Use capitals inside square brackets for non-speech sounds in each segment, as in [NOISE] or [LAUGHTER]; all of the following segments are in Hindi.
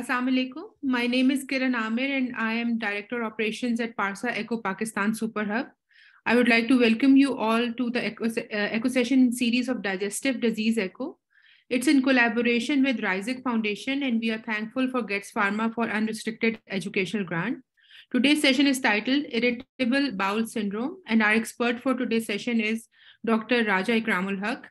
Assalamu alaikum. My name is Kiran Amir and I am Director Operations at Parsa Eco Pakistan Super Hub. I would like to welcome you all to the Eco, uh, eco Session series of Digestive Disease Echo. It's in collaboration with Rising Foundation and we are thankful for Gets Pharma for unrestricted educational grant. Today's session is titled Irritable Bowel Syndrome and our expert for today's session is Dr. Raja Ikramul Haq.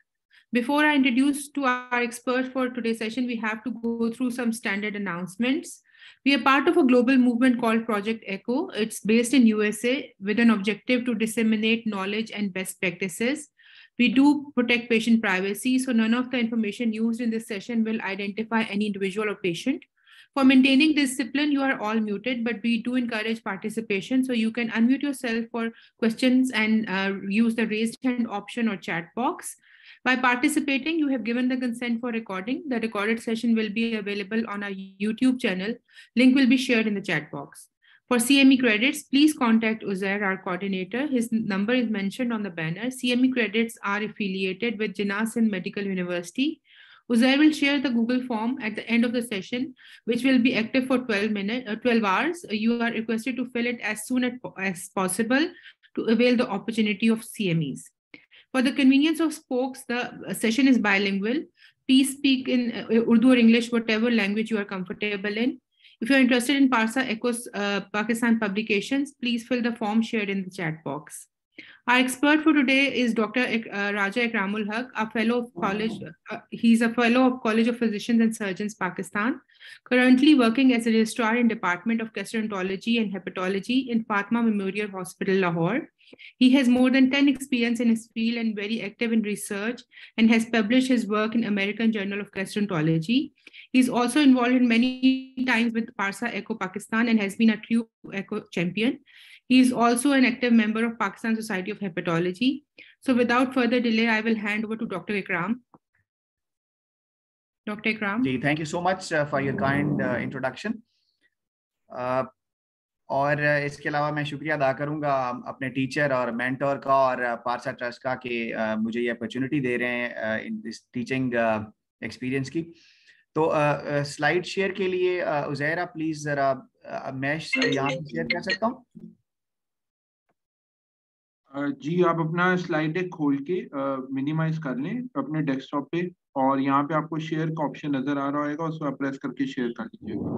Before I introduce to our expert for today's session, we have to go through some standard announcements. We are part of a global movement called Project ECHO. It's based in USA with an objective to disseminate knowledge and best practices. We do protect patient privacy, so none of the information used in this session will identify any individual or patient. For maintaining discipline, you are all muted, but we do encourage participation. So you can unmute yourself for questions and uh, use the raised hand option or chat box. By participating, you have given the consent for recording. The recorded session will be available on our YouTube channel. Link will be shared in the chat box. For CME credits, please contact Uzair, our coordinator. His number is mentioned on the banner. CME credits are affiliated with Jinnah Medical University. Uzair will share the Google form at the end of the session, which will be active for 12 minutes, uh, 12 hours. You are requested to fill it as soon as possible to avail the opportunity of CMEs. For the convenience of spokes, the session is bilingual. Please speak in uh, Urdu or English, whatever language you are comfortable in. If you're interested in Parsa Echo's uh, Pakistan publications, please fill the form shared in the chat box. Our expert for today is Dr. Uh, Raja Ikramul Haq, a fellow of college. Uh, he's a fellow of College of Physicians and Surgeons, Pakistan, currently working as a registrar in Department of Gastroenterology and Hepatology in Fatma Memorial Hospital, Lahore. He has more than 10 experience in his field and very active in research and has published his work in American Journal of Gastroenterology. He's also involved in many times with Parsa Echo Pakistan and has been a true Echo champion. He is also an active member of Pakistan Society of Hepatology. So without further delay, I will hand over to Dr. Ikram. Dr. Ikram. Thank you so much uh, for your kind uh, introduction. Uh, और इसके अलावा मैं शुक्रिया अदा करूंगा अपने टीचर और मेंटोर का और पारसा ट्रस्ट का कि मुझे ये अपॉर्चुनिटी दे रहे हैं इन दिस टीचिंग एक्सपीरियंस की तो स्लाइड शेयर के लिए उजैरा प्लीज जरा मैं यहाँ शेयर कर सकता हूँ जी आप अपना स्लाइड डेक खोल के मिनिमाइज कर लें अपने डेस्कटॉप पे और यहाँ पे आपको शेयर का ऑप्शन नजर आ रहा होगा उसको आप प्रेस करके शेयर कर लीजिएगा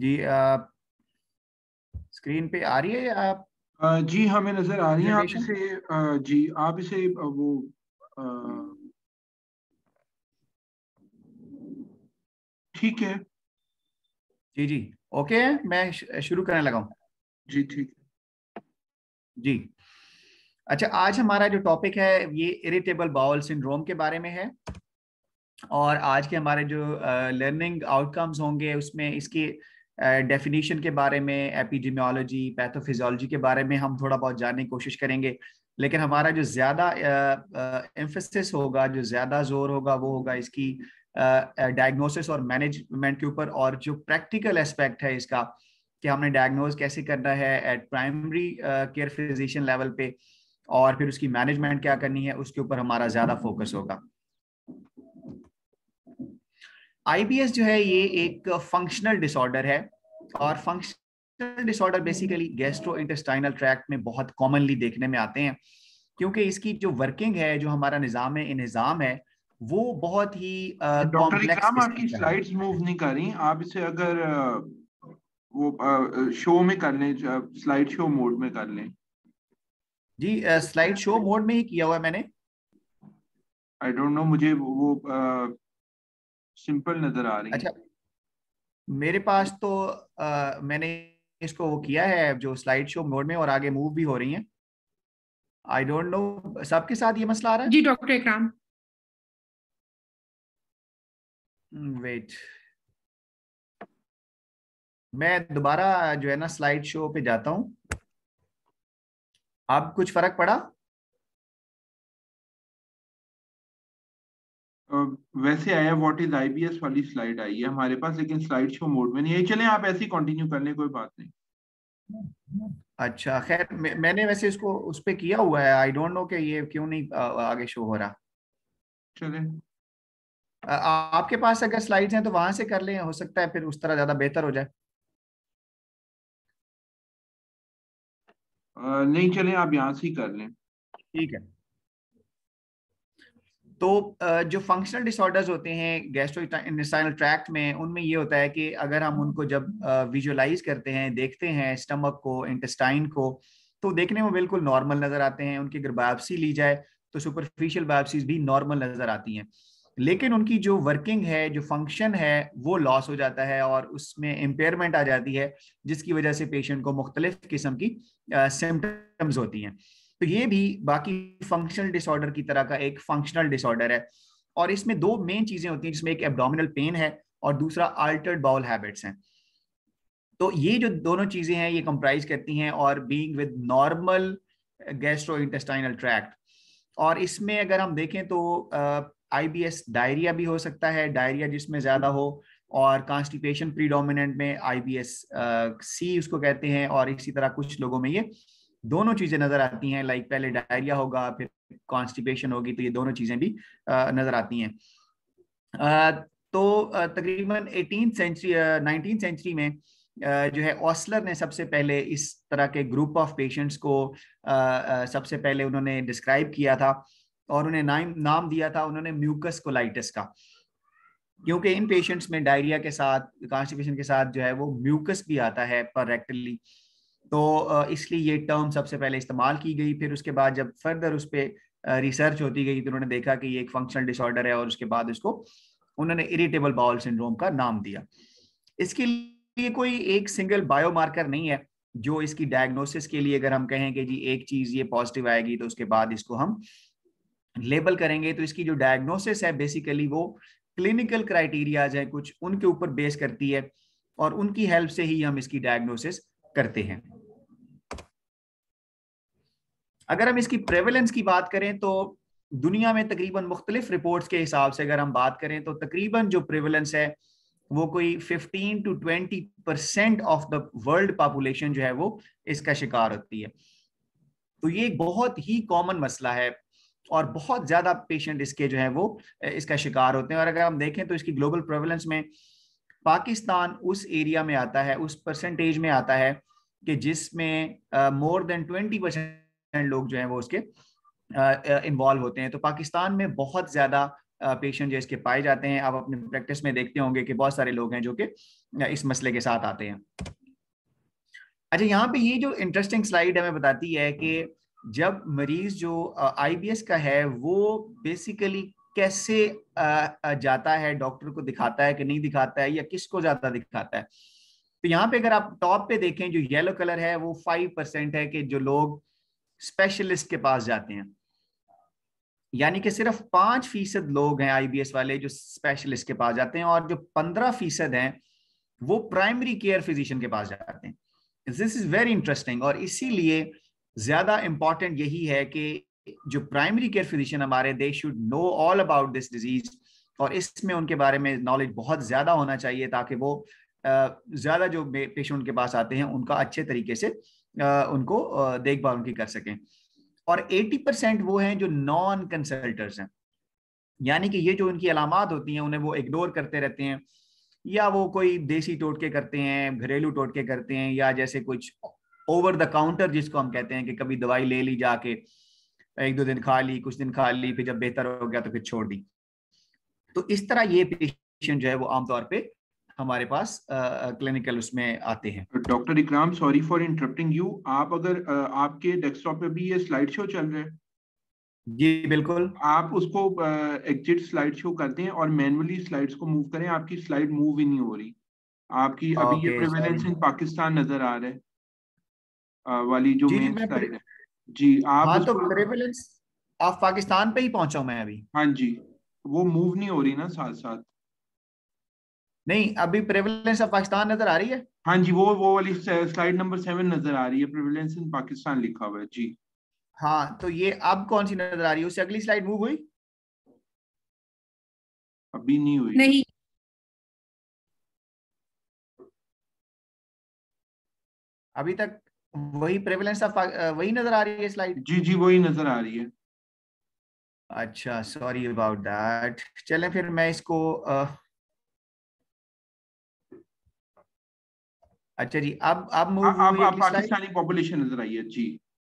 जी स्क्रीन पे आ रही है या आप जी हमें हाँ, नजर आ रही है आप इसे जी आप इसे वो ठीक है जी जी ओके मैं शुरू करने लगा जी ठीक जी अच्छा आज हमारा जो टॉपिक है ये इरिटेबल बाउल सिंड्रोम के बारे में है और आज के हमारे जो लर्निंग आउटकम्स होंगे उसमें इसकी डेफिनेशन के बारे में एपिडेमियोलॉजी पैथोफिजोलॉजी के बारे में हम थोड़ा बहुत जानने की कोशिश करेंगे लेकिन हमारा जो ज़्यादा एम्फेसिस होगा जो ज़्यादा जोर होगा वो होगा इसकी डायग्नोसिस और मैनेजमेंट के ऊपर और जो प्रैक्टिकल एस्पेक्ट है इसका कि हमने डायग्नोज कैसे करना है at primary care physician level पे और फिर उसकी मैनेजमेंट क्या करनी है उसके ऊपर हमारा ज़्यादा फोकस होगा आईबीएस जो है ये एक फंक्शनल डिसऑर्डर है और functional disorder basically gastro intestinal tract में बहुत कॉमनली देखने में आते हैं क्योंकि इसकी जो वर्किंग है जो हमारा निज़ाम निज़ाम है वो बहुत ही डॉक्टर आपकी स्लाइड्स मूव नहीं कर रही आप इसे अगर वो शो में कर लें स्लाइड शो मोड में कर लें जी स्लाइड शो मोड में ही किया हुआ है मैंने आई डोंट नो मुझे वो सिंपल नजर आ रही अच्छा, है अच्छा मेरे पास तो आ, मैंने इसको वो किया है जो स्लाइड शो मोड में और आगे मूव भी हो रही हैं आई डोंट नो सबके साथ ये मसला आ रहा है जी डॉक्टर इकराम वेट मैं दोबारा जो है ना स्लाइड शो पे जाता हूँ आप कुछ फर्क पड़ा वैसे आया व्हाट इज आईबीएस वाली स्लाइड आई है हमारे पास लेकिन स्लाइड शो मोड में नहीं है चले आप ऐसे ही कंटिन्यू कर लें कोई बात नहीं अच्छा खैर मैंने वैसे इसको उस पर किया हुआ है आई डोंट नो कि ये क्यों नहीं आगे शो हो रहा चले आपके पास अगर स्लाइड्स हैं तो वहां से कर लें हो सकता है फिर उस तरह ज्यादा बेहतर हो जाए नहीं चले आप यहाँ से ही कर लें ठीक है तो जो फंक्शनल डिसऑर्डर्स होते हैं गैस्ट्रो इंटेस्टाइनल ट्रैक्ट में उनमें ये होता है कि अगर हम उनको जब विजुअलाइज करते हैं देखते हैं स्टमक को इंटेस्टाइन को तो देखने में बिल्कुल नॉर्मल नजर आते हैं उनकी अगर बायोप्सी ली जाए तो सुपरफिशियल बायोप्सीज भी नॉर्मल नजर आती हैं लेकिन उनकी जो वर्किंग है जो फंक्शन है वो लॉस हो जाता है और उसमें इम्पेयरमेंट आ जाती है जिसकी वजह से पेशेंट को मुख्तलिफ किस्म की सिम्टम्स होती हैं तो ये भी बाकी फंक्शनल डिसऑर्डर की तरह का एक फंक्शनल डिसऑर्डर है और इसमें दो मेन चीजें होती हैं जिसमें एक एब्डोमिनल पेन है और दूसरा अल्टर्ड बाउल हैबिट्स हैं तो ये जो दोनों चीजें हैं ये कंप्राइज करती हैं और being with normal gastro intestinal tract और इसमें अगर हम देखें तो आईबीएस डायरिया भी हो सकता है डायरिया जिसमें ज्यादा हो और कॉन्स्टिपेशन प्रीडोमिनेंट में आईबीएस सी उसको कहते हैं और इसी तरह कुछ लोगों में ये दोनों चीजें नजर आती हैं लाइक पहले डायरिया होगा फिर कॉन्स्टिपेशन होगी तो ये दोनों चीजें भी नजर आती हैं तो तकरीबन एटीन सेंचुरी नाइनटीन सेंचुरी में जो है ऑस्लर ने सबसे पहले इस तरह के ग्रुप ऑफ पेशेंट्स को सबसे पहले उन्होंने डिस्क्राइब किया था और उन्हें नाम नाम दिया था उन्होंने म्यूकस कोलाइटिस का क्योंकि इन पेशेंट्स में डायरिया के साथ कॉन्स्टिपेशन के साथ जो है वो म्यूकस भी आता है पर रेक्टली तो इसलिए ये टर्म सबसे पहले इस्तेमाल की गई फिर उसके बाद जब फर्दर उस पर रिसर्च होती गई तो उन्होंने देखा कि ये एक फंक्शनल डिसऑर्डर है और उसके बाद इसको उन्होंने इरिटेबल बाउल सिंड्रोम का नाम दिया इसके लिए कोई एक सिंगल बायोमार्कर नहीं है जो इसकी डायग्नोसिस के लिए अगर हम कहें कि जी एक चीज ये पॉजिटिव आएगी तो उसके बाद इसको हम लेबल करेंगे तो इसकी जो डायग्नोसिस है बेसिकली वो क्लिनिकल क्राइटेरियाज हैं कुछ उनके ऊपर बेस करती है और उनकी हेल्प से ही हम इसकी डायग्नोसिस करते हैं अगर हम इसकी प्रेवलेंस की बात करें तो दुनिया में तकरीबन मुख्तलिफ रिपोर्ट्स के हिसाब से अगर हम बात करें तो तकरीबन जो प्रेवलेंस है वो कोई 15 to 20 percent of the world population जो है वो इसका शिकार होती है तो ये एक बहुत ही कॉमन मसला है और बहुत ज्यादा पेशेंट इसके जो है वो इसका शिकार होते हैं और अगर हम देखें तो इसकी ग्लोबल प्रेवलेंस में पाकिस्तान उस एरिया में आता है उस परसेंटेज में आता है कि जिसमें मोर देन ट्वेंटी परसेंट लोग जो हैं वो उसके इन्वॉल्व uh, होते हैं तो पाकिस्तान में बहुत ज़्यादा पेशेंट जो इसके पाए जाते हैं आप अपने प्रैक्टिस में देखते होंगे कि बहुत सारे लोग हैं जो कि इस मसले के साथ आते हैं अच्छा यहाँ पे ये जो इंटरेस्टिंग स्लाइड हमें बताती है कि जब मरीज जो आईबीएस का है वो बेसिकली कैसे जाता है डॉक्टर को दिखाता है कि नहीं दिखाता है या किसको ज्यादा दिखाता है तो यहाँ पे अगर आप टॉप पे देखें जो येलो कलर है वो फाइव परसेंट है कि जो लोग स्पेशलिस्ट के पास जाते हैं यानी कि सिर्फ पांच फीसद लोग हैं आईबीएस वाले जो स्पेशलिस्ट के पास जाते हैं और जो पंद्रह फीसद हैं वो प्राइमरी केयर फिजिशियन के पास जाते हैं दिस इज वेरी इंटरेस्टिंग और इसीलिए ज्यादा इंपॉर्टेंट यही है कि जो प्राइमरी केयर फिजिशियन हमारे they should know all about this disease और इसमें उनके बारे में नॉलेज बहुत ज़्यादा होना चाहिए ताकि वो ज़्यादा जो पेशेंट उनके पास आते हैं उनका अच्छे तरीके से उनको देखभाल उनकी कर सकें और 80 परसेंट वो हैं जो नॉन कंसल्टर्स हैं यानी कि ये जो उनकी अलामत होती हैं उन्हें वो इग्नोर करते रहते हैं या वो कोई देसी टोटके करते हैं घरेलू टोटके करते हैं या जैसे कुछ ओवर द काउंटर जिसको हम कहते हैं कि कभी दवाई ले ली जाके एक दो दिन खा ली कुछ दिन खा ली फिर जब बेहतर हो गया तो फिर छोड़ दी तो इस तरह ये पेशेंट जो है वो आमतौर पे हमारे पास क्लिनिकल उसमें आते हैं डॉक्टर इकराम सॉरी फॉर इंटरप्टिंग यू आप अगर uh, आपके डेस्कटॉप पे भी ये स्लाइड शो चल रहे हैं जी बिल्कुल आप उसको एग्जिट स्लाइड शो कर दें और मैनुअली स्लाइड्स को मूव करें आपकी स्लाइड मूव ही नहीं हो रही आपकी अभी ये प्रिवेलेंस इन पाकिस्तान नजर आ रहा है वाली जो मेन स्लाइड है जी आप हाँ तो प्रेवलेंस आप पाकिस्तान पे ही पहुंचा मैं अभी हाँ जी वो मूव नहीं हो रही ना साथ साथ नहीं अभी प्रेवलेंस ऑफ पाकिस्तान नजर आ रही है हाँ जी वो वो वाली स्लाइड नंबर सेवन नजर आ रही है प्रेवलेंस इन पाकिस्तान लिखा हुआ है जी हाँ तो ये अब कौन सी नजर आ रही है उससे अगली स्लाइड मूव हुई अभी नहीं हुई नहीं अभी तक वही प्रेवलेंस ऑफ uh, वही नजर आ रही है स्लाइड जी जी वही नजर आ रही है अच्छा सॉरी अबाउट दैट चलें फिर मैं इसको आ, uh, अच्छा जी अब अब मूव अब पाकिस्तानी पॉपुलेशन नजर आई है जी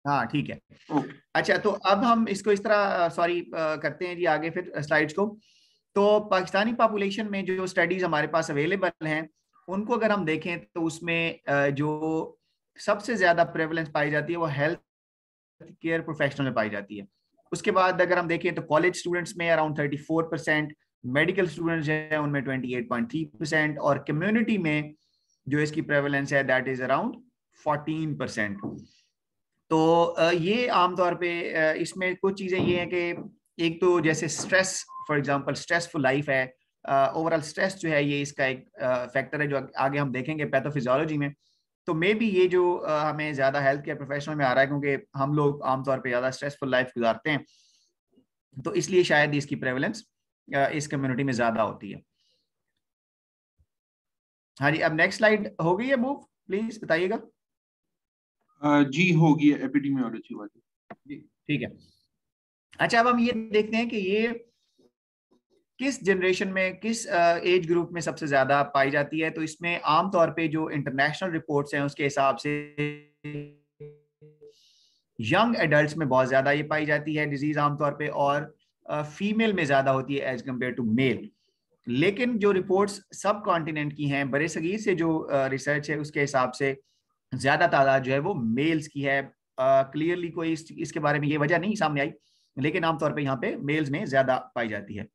हाँ ठीक है ओके अच्छा तो अब हम इसको इस तरह सॉरी uh, करते हैं जी आगे फिर स्लाइड्स को तो पाकिस्तानी पॉपुलेशन में जो स्टडीज हमारे पास अवेलेबल हैं उनको अगर हम देखें तो उसमें जो सबसे ज्यादा प्रेवलेंस पाई जाती है वो हेल्थ केयर प्रोफेशनल में पाई जाती है उसके बाद अगर हम देखें तो कॉलेज स्टूडेंट्स में around thirty four percent medical students हैं उनमें twenty eight point three percent और कम्युनिटी में जो इसकी प्रेवलेंस है that is around fourteen percent तो ये आमतौर पे इसमें कुछ चीज़ें ये हैं कि एक तो जैसे stress for example stressful life है ओवरऑल स्ट्रेस जो है ये इसका एक फैक्टर है जो आगे हम देखेंगे पैथोफिजोलॉजी में तो मे बी ये जो हमें ज्यादा हेल्थ केयर प्रोफेशनल में आ रहा है क्योंकि हम लोग आमतौर पर ज्यादा स्ट्रेसफुल लाइफ गुजारते हैं तो इसलिए शायद इसकी प्रेवलेंस इस कम्युनिटी में ज्यादा होती है हाँ जी अब नेक्स्ट स्लाइड हो गई है मूव प्लीज बताइएगा जी हो गई है एपिडेमियोलॉजी वाली ठीक है अच्छा अब हम ये देखते हैं कि ये किस जनरेशन में किस एज ग्रुप में सबसे ज्यादा पाई जाती है तो इसमें आमतौर पे जो इंटरनेशनल रिपोर्ट्स हैं उसके हिसाब से यंग एडल्ट में बहुत ज्यादा ये पाई जाती है डिजीज आमतौर पे और फीमेल में ज्यादा होती है एज कम्पेयर टू मेल लेकिन जो रिपोर्ट्स सब कॉन्टिनेंट की हैं बड़े सगीर से जो रिसर्च है उसके हिसाब से ज्यादा तादाद जो है वो मेल्स की है क्लियरली कोई इस, इसके बारे में ये वजह नहीं सामने आई लेकिन आमतौर पर यहाँ पे मेल्स में ज्यादा पाई जाती है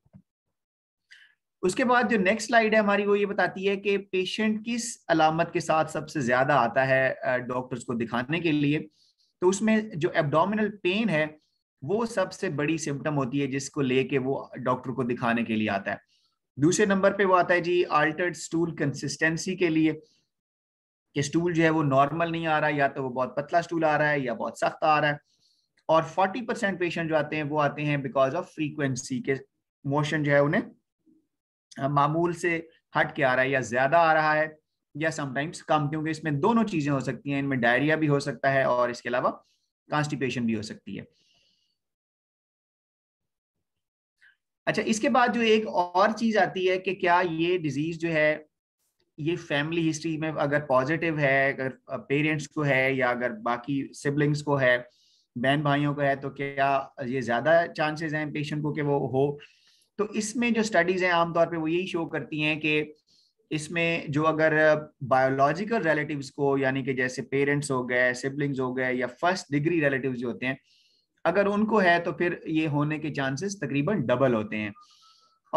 उसके बाद जो नेक्स्ट स्लाइड है हमारी वो ये बताती है कि पेशेंट किस अलामत के साथ सबसे ज्यादा आता है डॉक्टर्स को दिखाने के लिए तो उसमें जो एब्डोमिनल पेन है वो सबसे बड़ी सिम्टम होती है जिसको लेके वो डॉक्टर को दिखाने के लिए आता है दूसरे नंबर पे वो आता है जी अल्टर्ड स्टूल कंसिस्टेंसी के लिए कि स्टूल जो है वो नॉर्मल नहीं आ रहा या तो वो बहुत पतला स्टूल आ रहा है या बहुत सख्त आ रहा है और 40 परसेंट पेशेंट जो आते हैं वो आते हैं बिकॉज ऑफ फ्रीक्वेंसी के मोशन जो है उन्हें मामूल से हट के आ रहा है या ज्यादा आ रहा है या समटाइम्स कम क्योंकि इसमें दोनों चीजें हो सकती हैं इनमें डायरिया भी हो सकता है और इसके अलावा कॉन्स्टिपेशन भी हो सकती है अच्छा इसके बाद जो एक और चीज आती है कि क्या ये डिजीज जो है ये फैमिली हिस्ट्री में अगर पॉजिटिव है अगर पेरेंट्स को है या अगर बाकी सिबलिंग्स को है बहन भाइयों को है तो क्या ये ज्यादा चांसेस हैं पेशेंट को कि वो हो तो इसमें जो स्टडीज हैं आमतौर पे वो यही शो करती हैं कि इसमें जो अगर बायोलॉजिकल रिलेटिव्स को यानी कि जैसे पेरेंट्स हो गए सिबलिंग्स हो गए या फर्स्ट डिग्री रिलेटिव्स जो होते हैं अगर उनको है तो फिर ये होने के चांसेस तकरीबन डबल होते हैं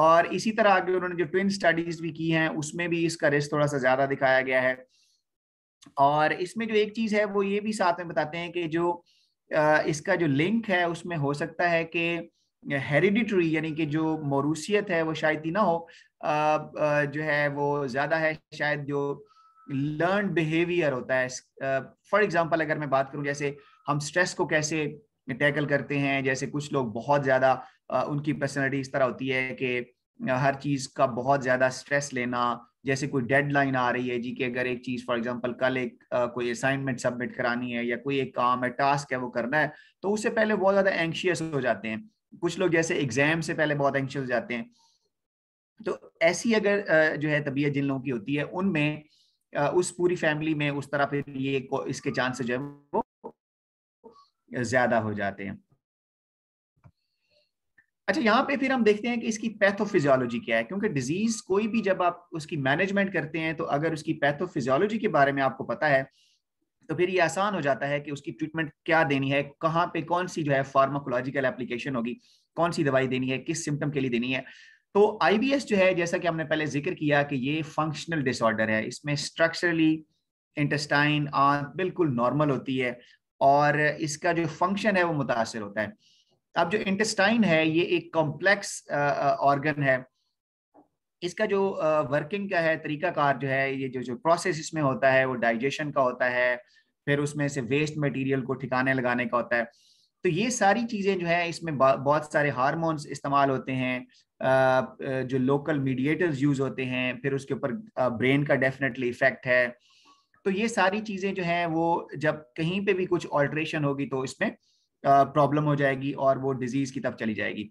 और इसी तरह आगे उन्होंने जो ट्विन स्टडीज भी की हैं उसमें भी इसका रिस्क थोड़ा सा ज्यादा दिखाया गया है और इसमें जो एक चीज है वो ये भी साथ में बताते हैं कि जो इसका जो लिंक है उसमें हो सकता है कि हेरिडिटरी यानी कि जो मौरूसियत है वो शायद ही ना हो जो है वो ज़्यादा है शायद जो लर्न बिहेवियर होता है फॉर एग्जाम्पल अगर मैं बात करूँ जैसे हम स्ट्रेस को कैसे टैकल करते हैं जैसे कुछ लोग बहुत ज़्यादा उनकी पर्सनैलिटी इस तरह होती है कि हर चीज़ का बहुत ज़्यादा स्ट्रेस लेना जैसे कोई डेडलाइन आ रही है जी कि अगर एक चीज़ फॉर एग्जांपल कल एक आ, कोई असाइनमेंट सबमिट करानी है या कोई एक काम है टास्क है वो करना है तो उससे पहले बहुत ज़्यादा एंशियस हो जाते हैं कुछ लोग जैसे एग्जाम से पहले बहुत एंक्शियस जाते हैं तो ऐसी अगर जो है तबीयत जिन लोगों की होती है उनमें उस पूरी फैमिली में उस तरह फिर ये इसके चांसेस जो है वो ज्यादा हो जाते हैं अच्छा यहाँ पे फिर हम देखते हैं कि इसकी पैथोफिजियोलॉजी क्या है क्योंकि डिजीज कोई भी जब आप उसकी मैनेजमेंट करते हैं तो अगर उसकी पैथोफिजियोलॉजी के बारे में आपको पता है तो फिर ये आसान हो जाता है कि उसकी ट्रीटमेंट क्या देनी है कहाँ पे कौन सी जो है फार्माकोलॉजिकल एप्लीकेशन होगी कौन सी दवाई देनी है किस सिम्टम के लिए देनी है तो आईबीएस जो है जैसा कि हमने पहले जिक्र किया कि ये फंक्शनल डिसऑर्डर है इसमें स्ट्रक्चरली इंटेस्टाइन आंत बिल्कुल नॉर्मल होती है और इसका जो फंक्शन है वो मुतासर होता है अब जो इंटेस्टाइन है ये एक कॉम्प्लेक्स ऑर्गन है इसका जो वर्किंग का है तरीकाकार जो है ये जो जो प्रोसेस इसमें होता है वो डाइजेशन का होता है फिर उसमें से वेस्ट मटेरियल को ठिकाने लगाने का होता है तो ये सारी चीज़ें जो है इसमें बहुत सारे हार्मोन्स इस्तेमाल होते हैं जो लोकल मीडिएटर्स यूज़ होते हैं फिर उसके ऊपर ब्रेन का डेफिनेटली इफेक्ट है तो ये सारी चीज़ें जो हैं वो जब कहीं पे भी कुछ ऑल्ट्रेशन होगी तो इसमें प्रॉब्लम हो जाएगी और वो डिजीज़ की तरफ चली जाएगी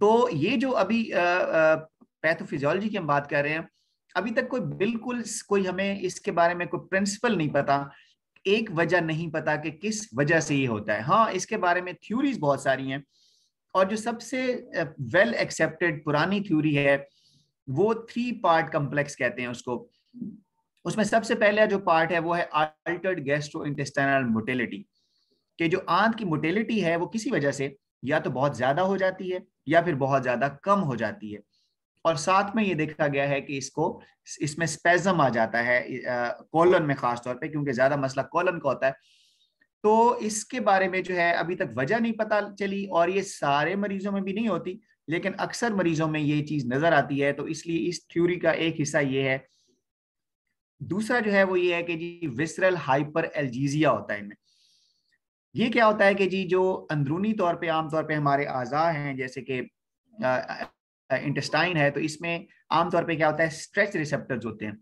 तो ये जो अभी पैथोफिजियोलॉजी की हम बात कर रहे हैं अभी तक कोई बिल्कुल कोई हमें इसके बारे में कोई प्रिंसिपल नहीं पता एक वजह नहीं पता कि किस वजह से ये होता है हाँ इसके बारे में थ्योरीज बहुत सारी हैं और जो सबसे वेल एक्सेप्टेड पुरानी थ्योरी है वो थ्री पार्ट कम्प्लेक्स कहते हैं उसको उसमें सबसे पहले जो पार्ट है वो है अल्टर्ड गैस्ट्रो इंटेस्टाइनल मोटेलिटी कि जो आंत की मोटेलिटी है वो किसी वजह से या तो बहुत ज्यादा हो जाती है या फिर बहुत ज्यादा कम हो जाती है और साथ में ये देखा गया है कि इसको इसमें स्पेजम आ जाता है कॉलन में खास तौर पे क्योंकि ज्यादा मसला कॉलन का होता है तो इसके बारे में जो है अभी तक वजह नहीं पता चली और ये सारे मरीजों में भी नहीं होती लेकिन अक्सर मरीजों में ये चीज नजर आती है तो इसलिए इस थ्योरी का एक हिस्सा ये है दूसरा जो है वो ये है कि जी विसरल हाइपर एलजीजिया होता है इनमें ये क्या होता है कि जी जो अंदरूनी तौर पे आमतौर पे हमारे आज़ा हैं जैसे कि इंटेस्टाइन है तो इसमें आमतौर पर क्या होता है स्ट्रेच रिसेप्टर होते हैं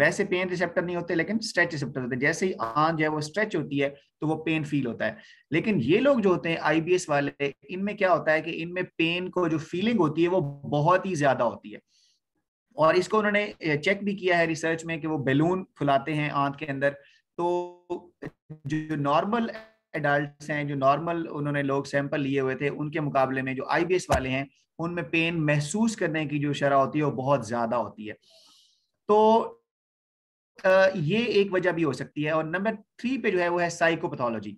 वैसे पेन रिसेप्टर नहीं होते लेकिन स्ट्रेच रिसेप्टर होते हैं जैसे ही आंख जो है वो स्ट्रेच होती है तो वो पेन फील होता है लेकिन ये लोग जो होते हैं आईबीएस वाले इनमें क्या होता है कि इनमें पेन को जो फीलिंग होती है वो बहुत ही ज्यादा होती है और इसको उन्होंने चेक भी किया है रिसर्च में कि वो बैलून फुलाते हैं आंत के अंदर तो जो नॉर्मल एडल्ट हैं जो नॉर्मल उन्होंने लोग सैंपल लिए हुए थे उनके मुकाबले में जो आईबीएस वाले हैं उनमें पेन महसूस करने की जो शरह होती है वो बहुत ज्यादा होती है तो ये एक वजह भी हो सकती है और नंबर थ्री पे जो है वो है साइकोपैथोलॉजी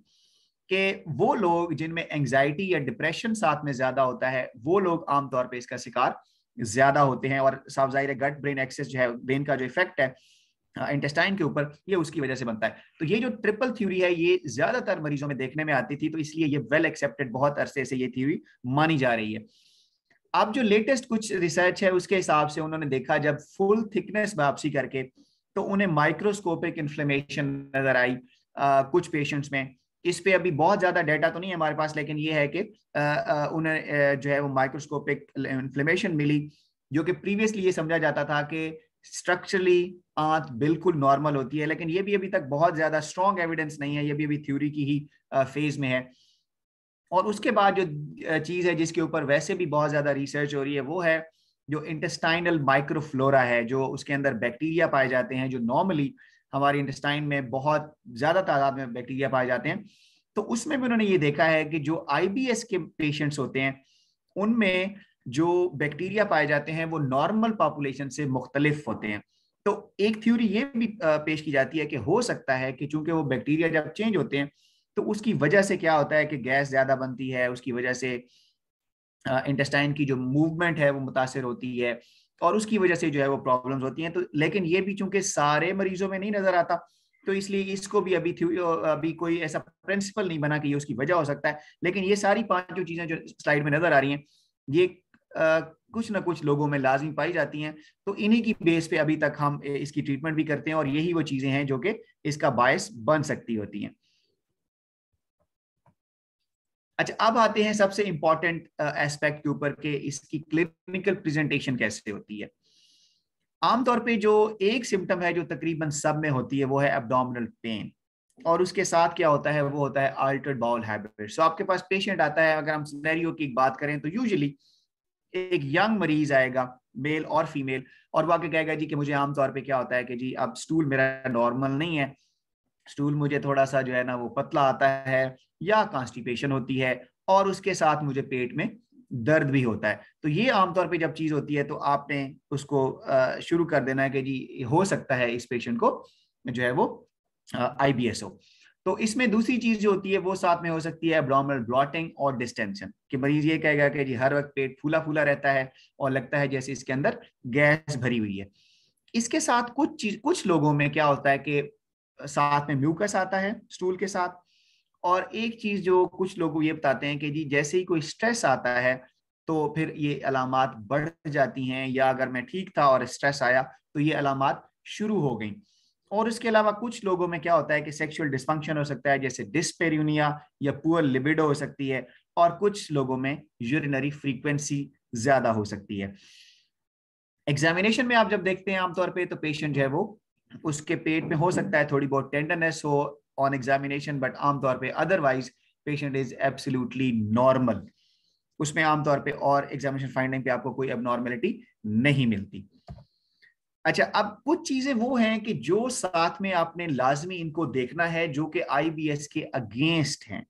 के वो लोग जिनमें एंजाइटी या डिप्रेशन साथ में ज्यादा होता है वो लोग आमतौर पे इसका शिकार ज्यादा होते हैं और साफ जाहिर है गट ब्रेन एक्सेस जो है ब्रेन का जो इफेक्ट है इंटेस्टाइन के ऊपर ये उसकी वजह से बनता है तो ये जो ट्रिपल थ्योरी है ये ज्यादातर मरीजों में देखने में आती थी तो इसलिए ये वेल एक्सेप्टेड बहुत अरसे से ये थ्योरी मानी जा रही है अब जो लेटेस्ट कुछ रिसर्च है उसके हिसाब से उन्होंने देखा जब फुल थिकनेस बायोप्सी करके तो उन्हें माइक्रोस्कोपिक इन्फ्लेमेशन नजर आई आ, कुछ पेशेंट्स में इस पे अभी बहुत ज्यादा डेटा तो नहीं है हमारे पास लेकिन ये है कि उन्हें जो है वो माइक्रोस्कोपिक इन्फ्लेमेशन मिली जो कि प्रीवियसली ये समझा जाता था कि स्ट्रक्चरली आंत बिल्कुल नॉर्मल होती है लेकिन ये भी अभी तक बहुत ज्यादा स्ट्रॉन्ग एविडेंस नहीं है ये भी अभी थ्योरी की ही फेज में है और उसके बाद जो चीज़ है जिसके ऊपर वैसे भी बहुत ज़्यादा रिसर्च हो रही है वो है जो इंटेस्टाइनल माइक्रोफ्लोरा है जो उसके अंदर बैक्टीरिया पाए जाते हैं जो नॉर्मली हमारे इंटेस्टाइन में बहुत ज़्यादा तादाद में बैक्टीरिया पाए जाते हैं तो उसमें भी उन्होंने ये देखा है कि जो आई के पेशेंट्स होते हैं उनमें जो बैक्टीरिया पाए जाते हैं वो नॉर्मल पॉपुलेशन से मुख्तलिफ होते हैं तो एक थ्योरी ये भी पेश की जाती है कि हो सकता है कि चूंकि वो बैक्टीरिया जब चेंज होते हैं तो उसकी वजह से क्या होता है कि गैस ज्यादा बनती है उसकी वजह से इंटेस्टाइन की जो मूवमेंट है वो मुतासर होती है और उसकी वजह से जो है वो प्रॉब्लम्स होती हैं तो लेकिन ये भी चूंकि सारे मरीजों में नहीं नजर आता तो इसलिए इसको भी अभी अभी कोई ऐसा प्रिंसिपल नहीं बना कि ये उसकी वजह हो सकता है लेकिन ये सारी पांच जो चीजें जो स्लाइड में नजर आ रही हैं ये आ, कुछ ना कुछ लोगों में लाजमी पाई जाती हैं तो इन्हीं की बेस पे अभी तक हम इसकी ट्रीटमेंट भी करते हैं और यही वो चीजें हैं जो कि इसका बायस बन सकती होती हैं अच्छा अब आते हैं सबसे इंपॉर्टेंट एस्पेक्ट के ऊपर के इसकी क्लिनिकल प्रेजेंटेशन कैसे होती है आमतौर पे जो एक सिम्टम है जो तकरीबन सब में होती है वो है एब्डोमिनल पेन और उसके साथ क्या होता है वो होता है अल्टर्ड बाउल हैबिट सो आपके पास पेशेंट आता है अगर हम सिनेरियो की बात करें तो यूजली एक यंग मरीज आएगा मेल और फीमेल और वो आगे कहेगा जी कि मुझे आमतौर पे क्या होता है कि जी अब स्टूल मेरा नॉर्मल नहीं है स्टूल मुझे थोड़ा सा जो है ना वो पतला आता है या कॉन्स्टिपेशन होती है और उसके साथ मुझे पेट में दर्द भी होता है तो ये आमतौर पे जब चीज़ होती है तो आपने उसको शुरू कर देना है कि जी हो सकता है इस पेशेंट को जो है वो आई हो तो इसमें दूसरी चीज जो होती है वो साथ में हो सकती है एब्डोमिनल ब्लॉटिंग और डिस्टेंशन कि मरीज ये कहेगा कि जी हर वक्त पेट फूला फूला रहता है और लगता है जैसे इसके अंदर गैस भरी हुई है इसके साथ कुछ चीज कुछ लोगों में क्या होता है कि साथ में म्यूकस आता है स्टूल के साथ और एक चीज जो कुछ लोग ये बताते हैं कि जी जैसे ही कोई स्ट्रेस आता है तो फिर ये अलामत बढ़ जाती हैं या अगर मैं ठीक था और स्ट्रेस आया तो ये अलामत शुरू हो गई और इसके अलावा कुछ लोगों में क्या होता है कि सेक्सुअल डिस्फंक्शन हो सकता है जैसे डिस्पेरूनिया या पुअर लिबिडो हो सकती है और कुछ लोगों में यूरिनरी फ्रीक्वेंसी ज्यादा हो सकती है एग्जामिनेशन में आप जब देखते हैं आमतौर पे तो पेशेंट है वो उसके पेट में हो सकता है थोड़ी बहुत टेंडरनेस हो ऑन एग्जामिनेशन बट आमतौर पे otherwise patient is absolutely normal उसमें आमतौर पे और एग्जामिनेशन फाइंडिंग पे आपको कोई अबनॉर्मेलिटी नहीं मिलती अच्छा अब कुछ चीजें वो हैं कि जो साथ में आपने लाजमी इनको देखना है जो कि आईबीएस के अगेंस्ट हैं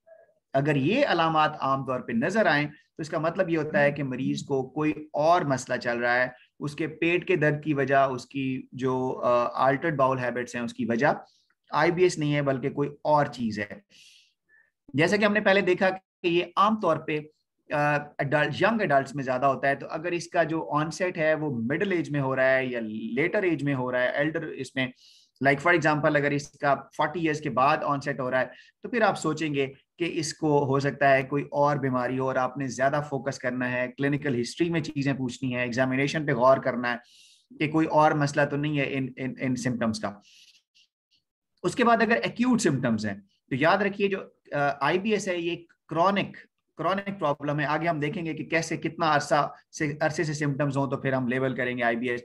अगर ये अलामत आमतौर पर नजर आए तो इसका मतलब ये होता है कि मरीज को कोई और मसला चल रहा है उसके पेट के दर्द की वजह उसकी जो आल्टर्ड बाउल हैबिट्स हैं उसकी वजह आईबीएस नहीं है बल्कि कोई और चीज है जैसा कि हमने पहले देखा कि ये आमतौर पे अडल्ट यंग अडल्ट में ज्यादा होता है तो अगर इसका जो ऑनसेट है वो मिडिल एज में हो रहा है या लेटर एज में हो रहा है एल्डर इसमें लाइक फॉर एग्जाम्पल अगर इसका फोर्टी ईयर्स के बाद ऑनसेट हो रहा है तो फिर आप सोचेंगे कि इसको हो सकता है कोई और बीमारी हो और आपने ज्यादा फोकस करना है क्लिनिकल हिस्ट्री में चीजें पूछनी है एग्जामिनेशन पे गौर करना है कि कोई और मसला तो नहीं है इन इन इन सिम्टम्स का उसके बाद अगर एक्यूट सिम्टम्स हैं तो याद रखिए जो आई बी एस है ये क्रॉनिक क्रॉनिक प्रॉब्लम है आगे हम देखेंगे कि कैसे कितना अरसा से अरसे से सिम्टम्स हों तो फिर हम लेबल करेंगे I B S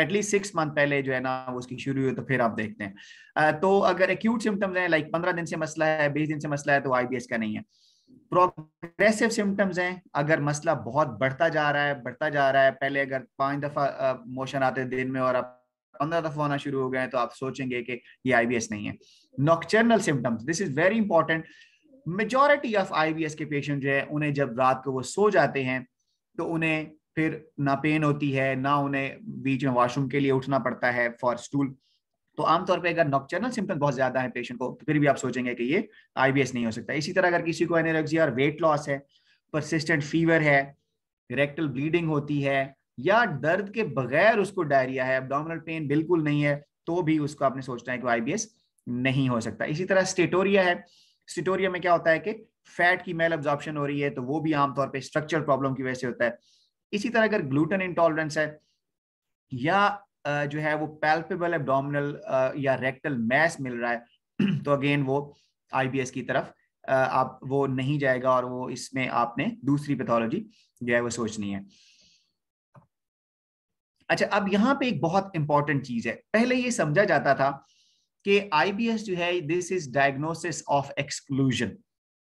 at least six month पहले जो है ना उसकी शुरू हुई तो फिर आप देखते हैं तो अगर एक्यूट सिम्टम्स हैं लाइक पंद्रह दिन से मसला है बीस दिन से मसला है तो आई का नहीं है प्रोग्रेसिव सिम्टम्स हैं अगर मसला बहुत बढ़ता जा रहा है बढ़ता जा रहा है पहले अगर पांच दफा मोशन आते दिन में और आप पंद्रह दफा होना शुरू हो गए तो आप सोचेंगे कि ये आईबीएस नहीं है nocturnal symptoms this is very important majority of IBS के पेशेंट जो है उन्हें जब रात को वो सो जाते हैं तो उन्हें फिर ना पेन होती है ना उन्हें बीच में वॉशरूम के लिए उठना पड़ता है फॉर स्टूल तो आमतौर पर अगर नॉक्चरनल सिम्टम बहुत ज्यादा है पेशेंट को तो फिर भी आप सोचेंगे कि ये आईबीएस नहीं हो सकता इसी तरह अगर किसी को एनर्जी और वेट लॉस है परसिस्टेंट फीवर है रेक्टल ब्लीडिंग होती है या दर्द के बगैर उसको डायरिया है एबडोमिनल पेन बिल्कुल नहीं है तो भी उसको आपने सोचना है कि आईबीएस नहीं हो सकता इसी तरह स्टेटोरिया है स्टेटोरिया में क्या होता है कि फैट की मेल एब्जॉर्प्शन हो रही है तो वो भी आमतौर पर स्ट्रक्चर प्रॉब्लम की वजह से होता है इसी तरह अगर ग्लूटन इंटॉलरेंस है या जो है वो पैल्पेबल एबडोमिनल या रेक्टल मैस मिल रहा है [CLEARS THROAT] तो अगेन वो आईबीएस की तरफ आप वो नहीं जाएगा और वो इसमें आपने दूसरी पैथोलॉजी जो है वो सोचनी है अच्छा अब यहाँ पे एक बहुत इंपॉर्टेंट चीज है पहले ये समझा जाता था कि आईबीएस जो है this is diagnosis of exclusion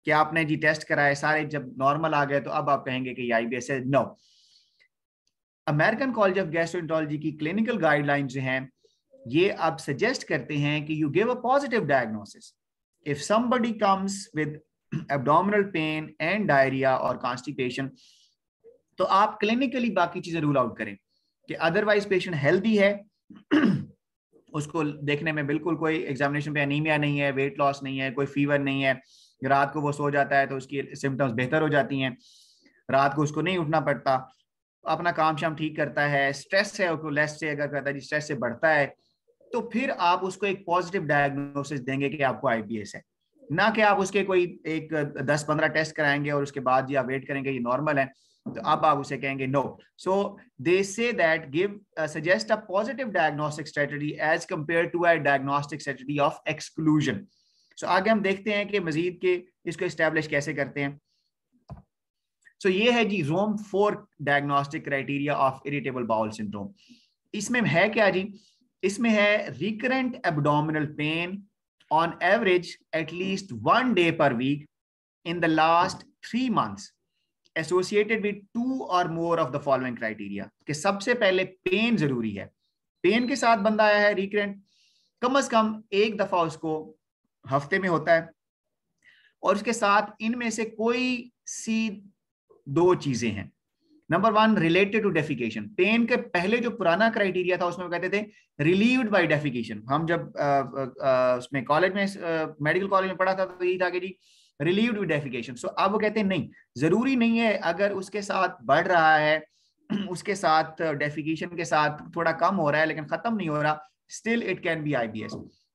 क्या आपने जी टेस्ट कराए सारे जब नॉर्मल आ गए तो अब आप कहेंगे कि आईबीएस है no no. American college of gastroenterology की क्लिनिकल गाइडलाइन जो है ये अब सजेस्ट करते हैं कि you give a positive diagnosis if somebody comes with abdominal pain and diarrhoea और कॉन्स्टिपेशन तो आप क्लिनिकली बाकी चीजें रूल आउट करें कि अदरवाइज पेशेंट हेल्दी है उसको देखने में बिल्कुल कोई एग्जामिनेशन पे एनीमिया नहीं है वेट लॉस नहीं है कोई फीवर नहीं है रात को वो सो जाता है तो उसकी सिम्टम्स बेहतर हो जाती हैं रात को उसको नहीं उठना पड़ता अपना काम शाम ठीक करता है स्ट्रेस है उसको लेस से अगर कहता है स्ट्रेस से बढ़ता है तो फिर आप उसको एक पॉजिटिव डायग्नोसिस देंगे कि आपको आईबीएस है ना कि आप उसके कोई एक दस पंद्रह टेस्ट कराएंगे और उसके बाद जी आप वेट करेंगे ये नॉर्मल है तो अब आप उसे कहेंगे no so they say that give suggest a positive diagnostic strategy as compare to a diagnostic strategy of exclusion so आगे हम देखते हैं कि मजीद के इसको इस्टेब्लिश कैसे करते हैं सो so ये है जी Rome four diagnostic criteria of irritable bowel syndrome इसमें है क्या जी इसमें है recurrent abdominal pain on average at least one day per week in the last three months associated with two और more of the following criteria कि सबसे पहले पेन जरूरी है पेन के साथ बंदा आया है रिकरेंट कम अज कम एक दफा उसको हफ्ते में होता है और उसके साथ इनमें से कोई सी दो चीजें हैं number one related to defecation pain के पहले जो पुराना क्राइटेरिया था उसमें कहते थे रिलीव्ड बाय डेफिकेशन हम जब आ, आ, उसमें कॉलेज में मेडिकल कॉलेज में पढ़ा था तो यही था कि जी रिलीव्ड विद डेफिकेशन सो अब वो कहते हैं नहीं जरूरी नहीं है अगर उसके साथ बढ़ रहा है [CLEARS THROAT] उसके साथ डेफिकेशन के साथ थोड़ा कम हो रहा है लेकिन खत्म नहीं हो रहा still it can be IBS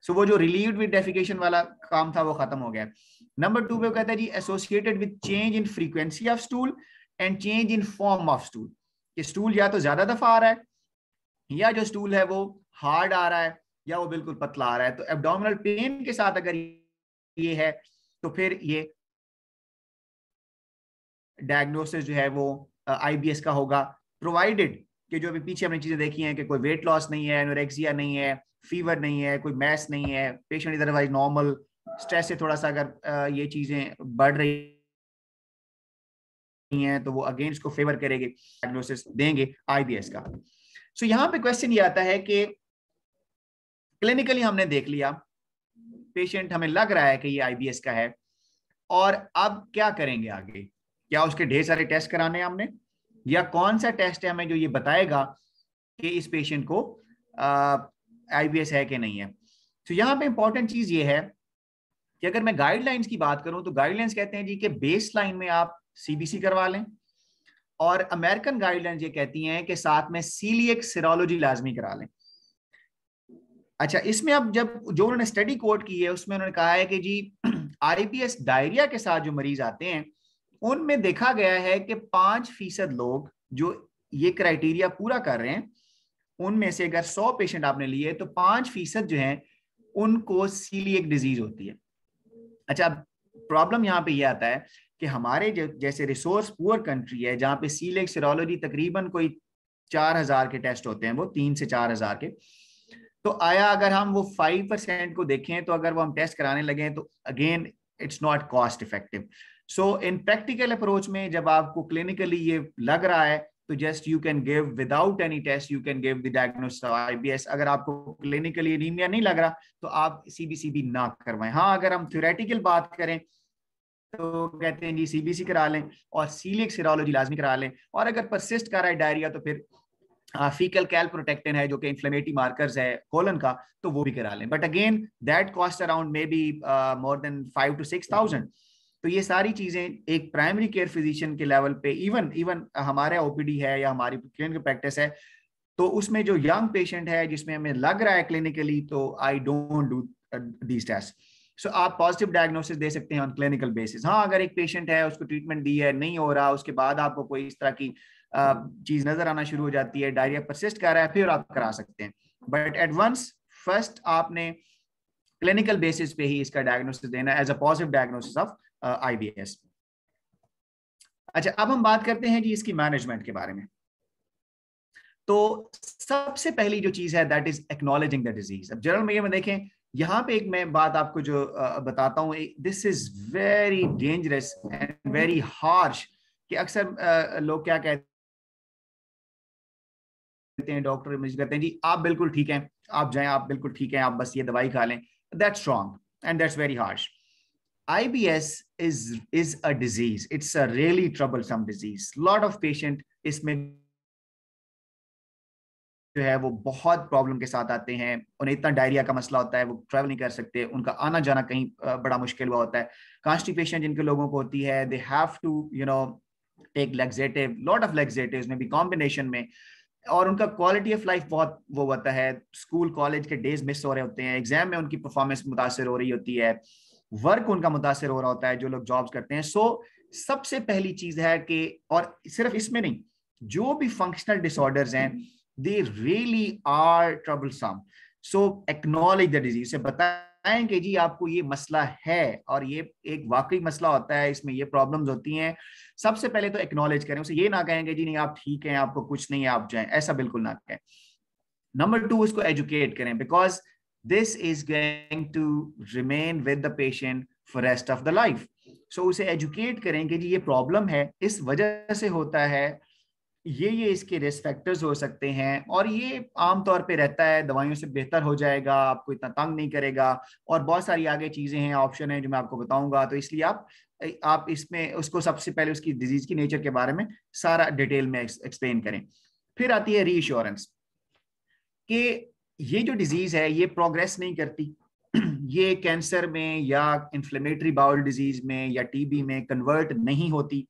so वो जो रिलीव्ड विद डेफिकेशन वाला काम था वो खत्म हो गया है नंबर टू पे कहता है जी associated with change in frequency of stool and change in form of stool कि स्टूल या तो ज्यादा दफा आ रहा है या जो स्टूल है वो हार्ड आ रहा है या वो बिल्कुल पतला आ रहा है तो एबडोमिनल पेन के साथ अगर ये है तो फिर ये डायग्नोसिस जो है वो आईबीएस का होगा प्रोवाइडेड कि जो अभी पीछे हमने चीजें देखी हैं कि कोई वेट लॉस नहीं है एनोरेक्सिया नहीं है फीवर नहीं है कोई मैस नहीं है patient is otherwise normal stress से थोड़ा सा अगर ये चीजें बढ़ रही है तो वो अगेन इसको फेवर करेंगे डायग्नोसिस देंगे आईबीएस का सो so, यहां पे क्वेश्चन ये आता है कि क्लिनिकली हमने देख लिया पेशेंट हमें लग रहा है कि ये आईबीएस का है और अब क्या करेंगे आगे क्या उसके ढेर सारे टेस्ट कराने हैं हमने या कौन सा टेस्ट है हमें जो ये बताएगा कि इस पेशेंट को आईबीएस है कि नहीं है तो यहां पे इंपॉर्टेंट चीज ये है कि अगर मैं गाइडलाइंस की बात करूं तो गाइडलाइंस कहते हैं जी कि बेस लाइन में आप सीबीसी करवा लें और अमेरिकन गाइडलाइंस ये कहती हैं कि साथ में सीलियक सीरोलॉजी लाजमी करा लें अच्छा इसमें अब जब जो उन्होंने स्टडी कोट की है उसमें उन्होंने कहा है कि जी आर [CLEARS THROAT] डायरिया के साथ जो मरीज आते हैं उनमें देखा गया है कि पांच फीसद लोग जो ये क्राइटेरिया पूरा कर रहे हैं उनमें से अगर सौ पेशेंट आपने लिए तो पांच फीसद जो है उनको सीलिय डिजीज होती है अच्छा प्रॉब्लम यहाँ पे ये आता है कि हमारे जैसे रिसोर्स पुअर कंट्री है जहाँ पे लेक सीरोलॉजी तकरीबन कोई चार हजार के टेस्ट होते हैं वो तीन से चार हजार के तो आया अगर हम वो फाइव परसेंट को देखें तो अगर वो हम टेस्ट कराने लगे तो again it's not cost effective so in practical approach में जब आपको क्लिनिकली ये लग रहा है तो just you can give without any test you can give the diagnosis of IBS अगर आपको क्लिनिकली एनीमिया नहीं लग रहा तो आप भी ना करवाएं हाँ अगर हम थ्योरेटिकल बात करें तो कहते हैं जी सीबीसी करा लें और सीलिक सीरोलॉजी लाजमी करा लें और अगर परसिस्ट कर रहा है डायरिया तो फिर फीकल कैल प्रोटेक्टिन है जो कि इन्फ्लेमेटिव मार्कर्स है कोलन का तो वो भी करा लें but again that cost around maybe more than five to six thousand तो ये सारी चीजें एक प्राइमरी केयर फिजिशियन के लेवल पे इवन इवन हमारे ओपीडी है या हमारी क्लिनिकल प्रैक्टिस है तो उसमें जो यंग पेशेंट है जिसमें हमें लग रहा है क्लिनिकली तो I don't do these test so आप पॉजिटिव डायग्नोसिस दे सकते हैं ऑन क्लिनिकल बेसिस हाँ अगर एक पेशेंट है उसको ट्रीटमेंट दी है नहीं हो रहा उसके बाद आपको कोई इस तरह की uh, चीज नजर आना शुरू हो जाती है डायरिया परसिस्ट कर रहा है फिर आप करा सकते हैं बट एडवांस फर्स्ट आपने क्लिनिकल बेसिस पे ही इसका डायग्नोसिस देना as a positive diagnosis of IBS uh, अच्छा अब हम बात करते हैं जी इसकी मैनेजमेंट के बारे में तो सबसे पहली जो चीज है that is acknowledging the disease अब जनरल में देखें यहां पे एक मैं बात आपको जो uh, बताता हूं this is very dangerous and very harsh कि अक्सर uh, लोग क्या कहते हैं डॉक्टर इमेज कहते हैं जी आप बिल्कुल ठीक हैं आप जाएं आप बिल्कुल ठीक हैं आप बस ये दवाई खा लें that's strong and that's very harsh IBS is is a disease. It's a really troublesome disease. Lot of patient इसमें जो है वो बहुत प्रॉब्लम के साथ आते हैं उन्हें इतना डायरिया का मसला होता है वो ट्रैवल नहीं कर सकते उनका आना जाना कहीं बड़ा मुश्किल हुआ होता है कॉन्स्टिपेशन जिनके लोगों को होती है they have to you know take laxative lot of laxative में भी कॉम्बिनेशन में और उनका क्वालिटी ऑफ लाइफ बहुत वो होता है स्कूल कॉलेज के डेज मिस हो रहे होते हैं एग्जाम में उनकी परफॉर्मेंस मुतासर हो रही होती है वर्क उनका मुतासर हो रहा होता है जो लोग जॉब्स करते हैं सो so, सबसे पहली चीज है कि और सिर्फ इसमें नहीं जो भी फंक्शनल डिसऑर्डर्स हैं they really are troublesome so acknowledge the disease से बताएं कि जी आपको ये मसला है और ये एक वाकई मसला होता है इसमें ये प्रॉब्लम्स होती हैं सबसे पहले तो एक्नोलेज करें उसे ये ना कहें कि जी नहीं आप ठीक हैं आपको कुछ नहीं है आप जाएं ऐसा बिल्कुल ना कहें नंबर टू उसको एजुकेट करें because this is going to remain with the patient for rest of the life so उसे एजुकेट करें कि जी ये प्रॉब्लम है इस वजह से होता है ये ये इसके रिस्क फैक्टर्स हो सकते हैं और ये आमतौर पे रहता है दवाइयों से बेहतर हो जाएगा आपको इतना तंग नहीं करेगा और बहुत सारी आगे चीज़ें हैं ऑप्शन है जो मैं आपको बताऊंगा तो इसलिए आप आप इसमें उसको सबसे पहले उसकी डिजीज की नेचर के बारे में सारा डिटेल में एक्सप्लेन करें फिर आती है रीश्योरेंस कि ये जो डिजीज है ये प्रोग्रेस नहीं करती [CLEARS THROAT] ये कैंसर में या इंफ्लेमेटरी बाउल डिजीज में या टीबी में कन्वर्ट नहीं होती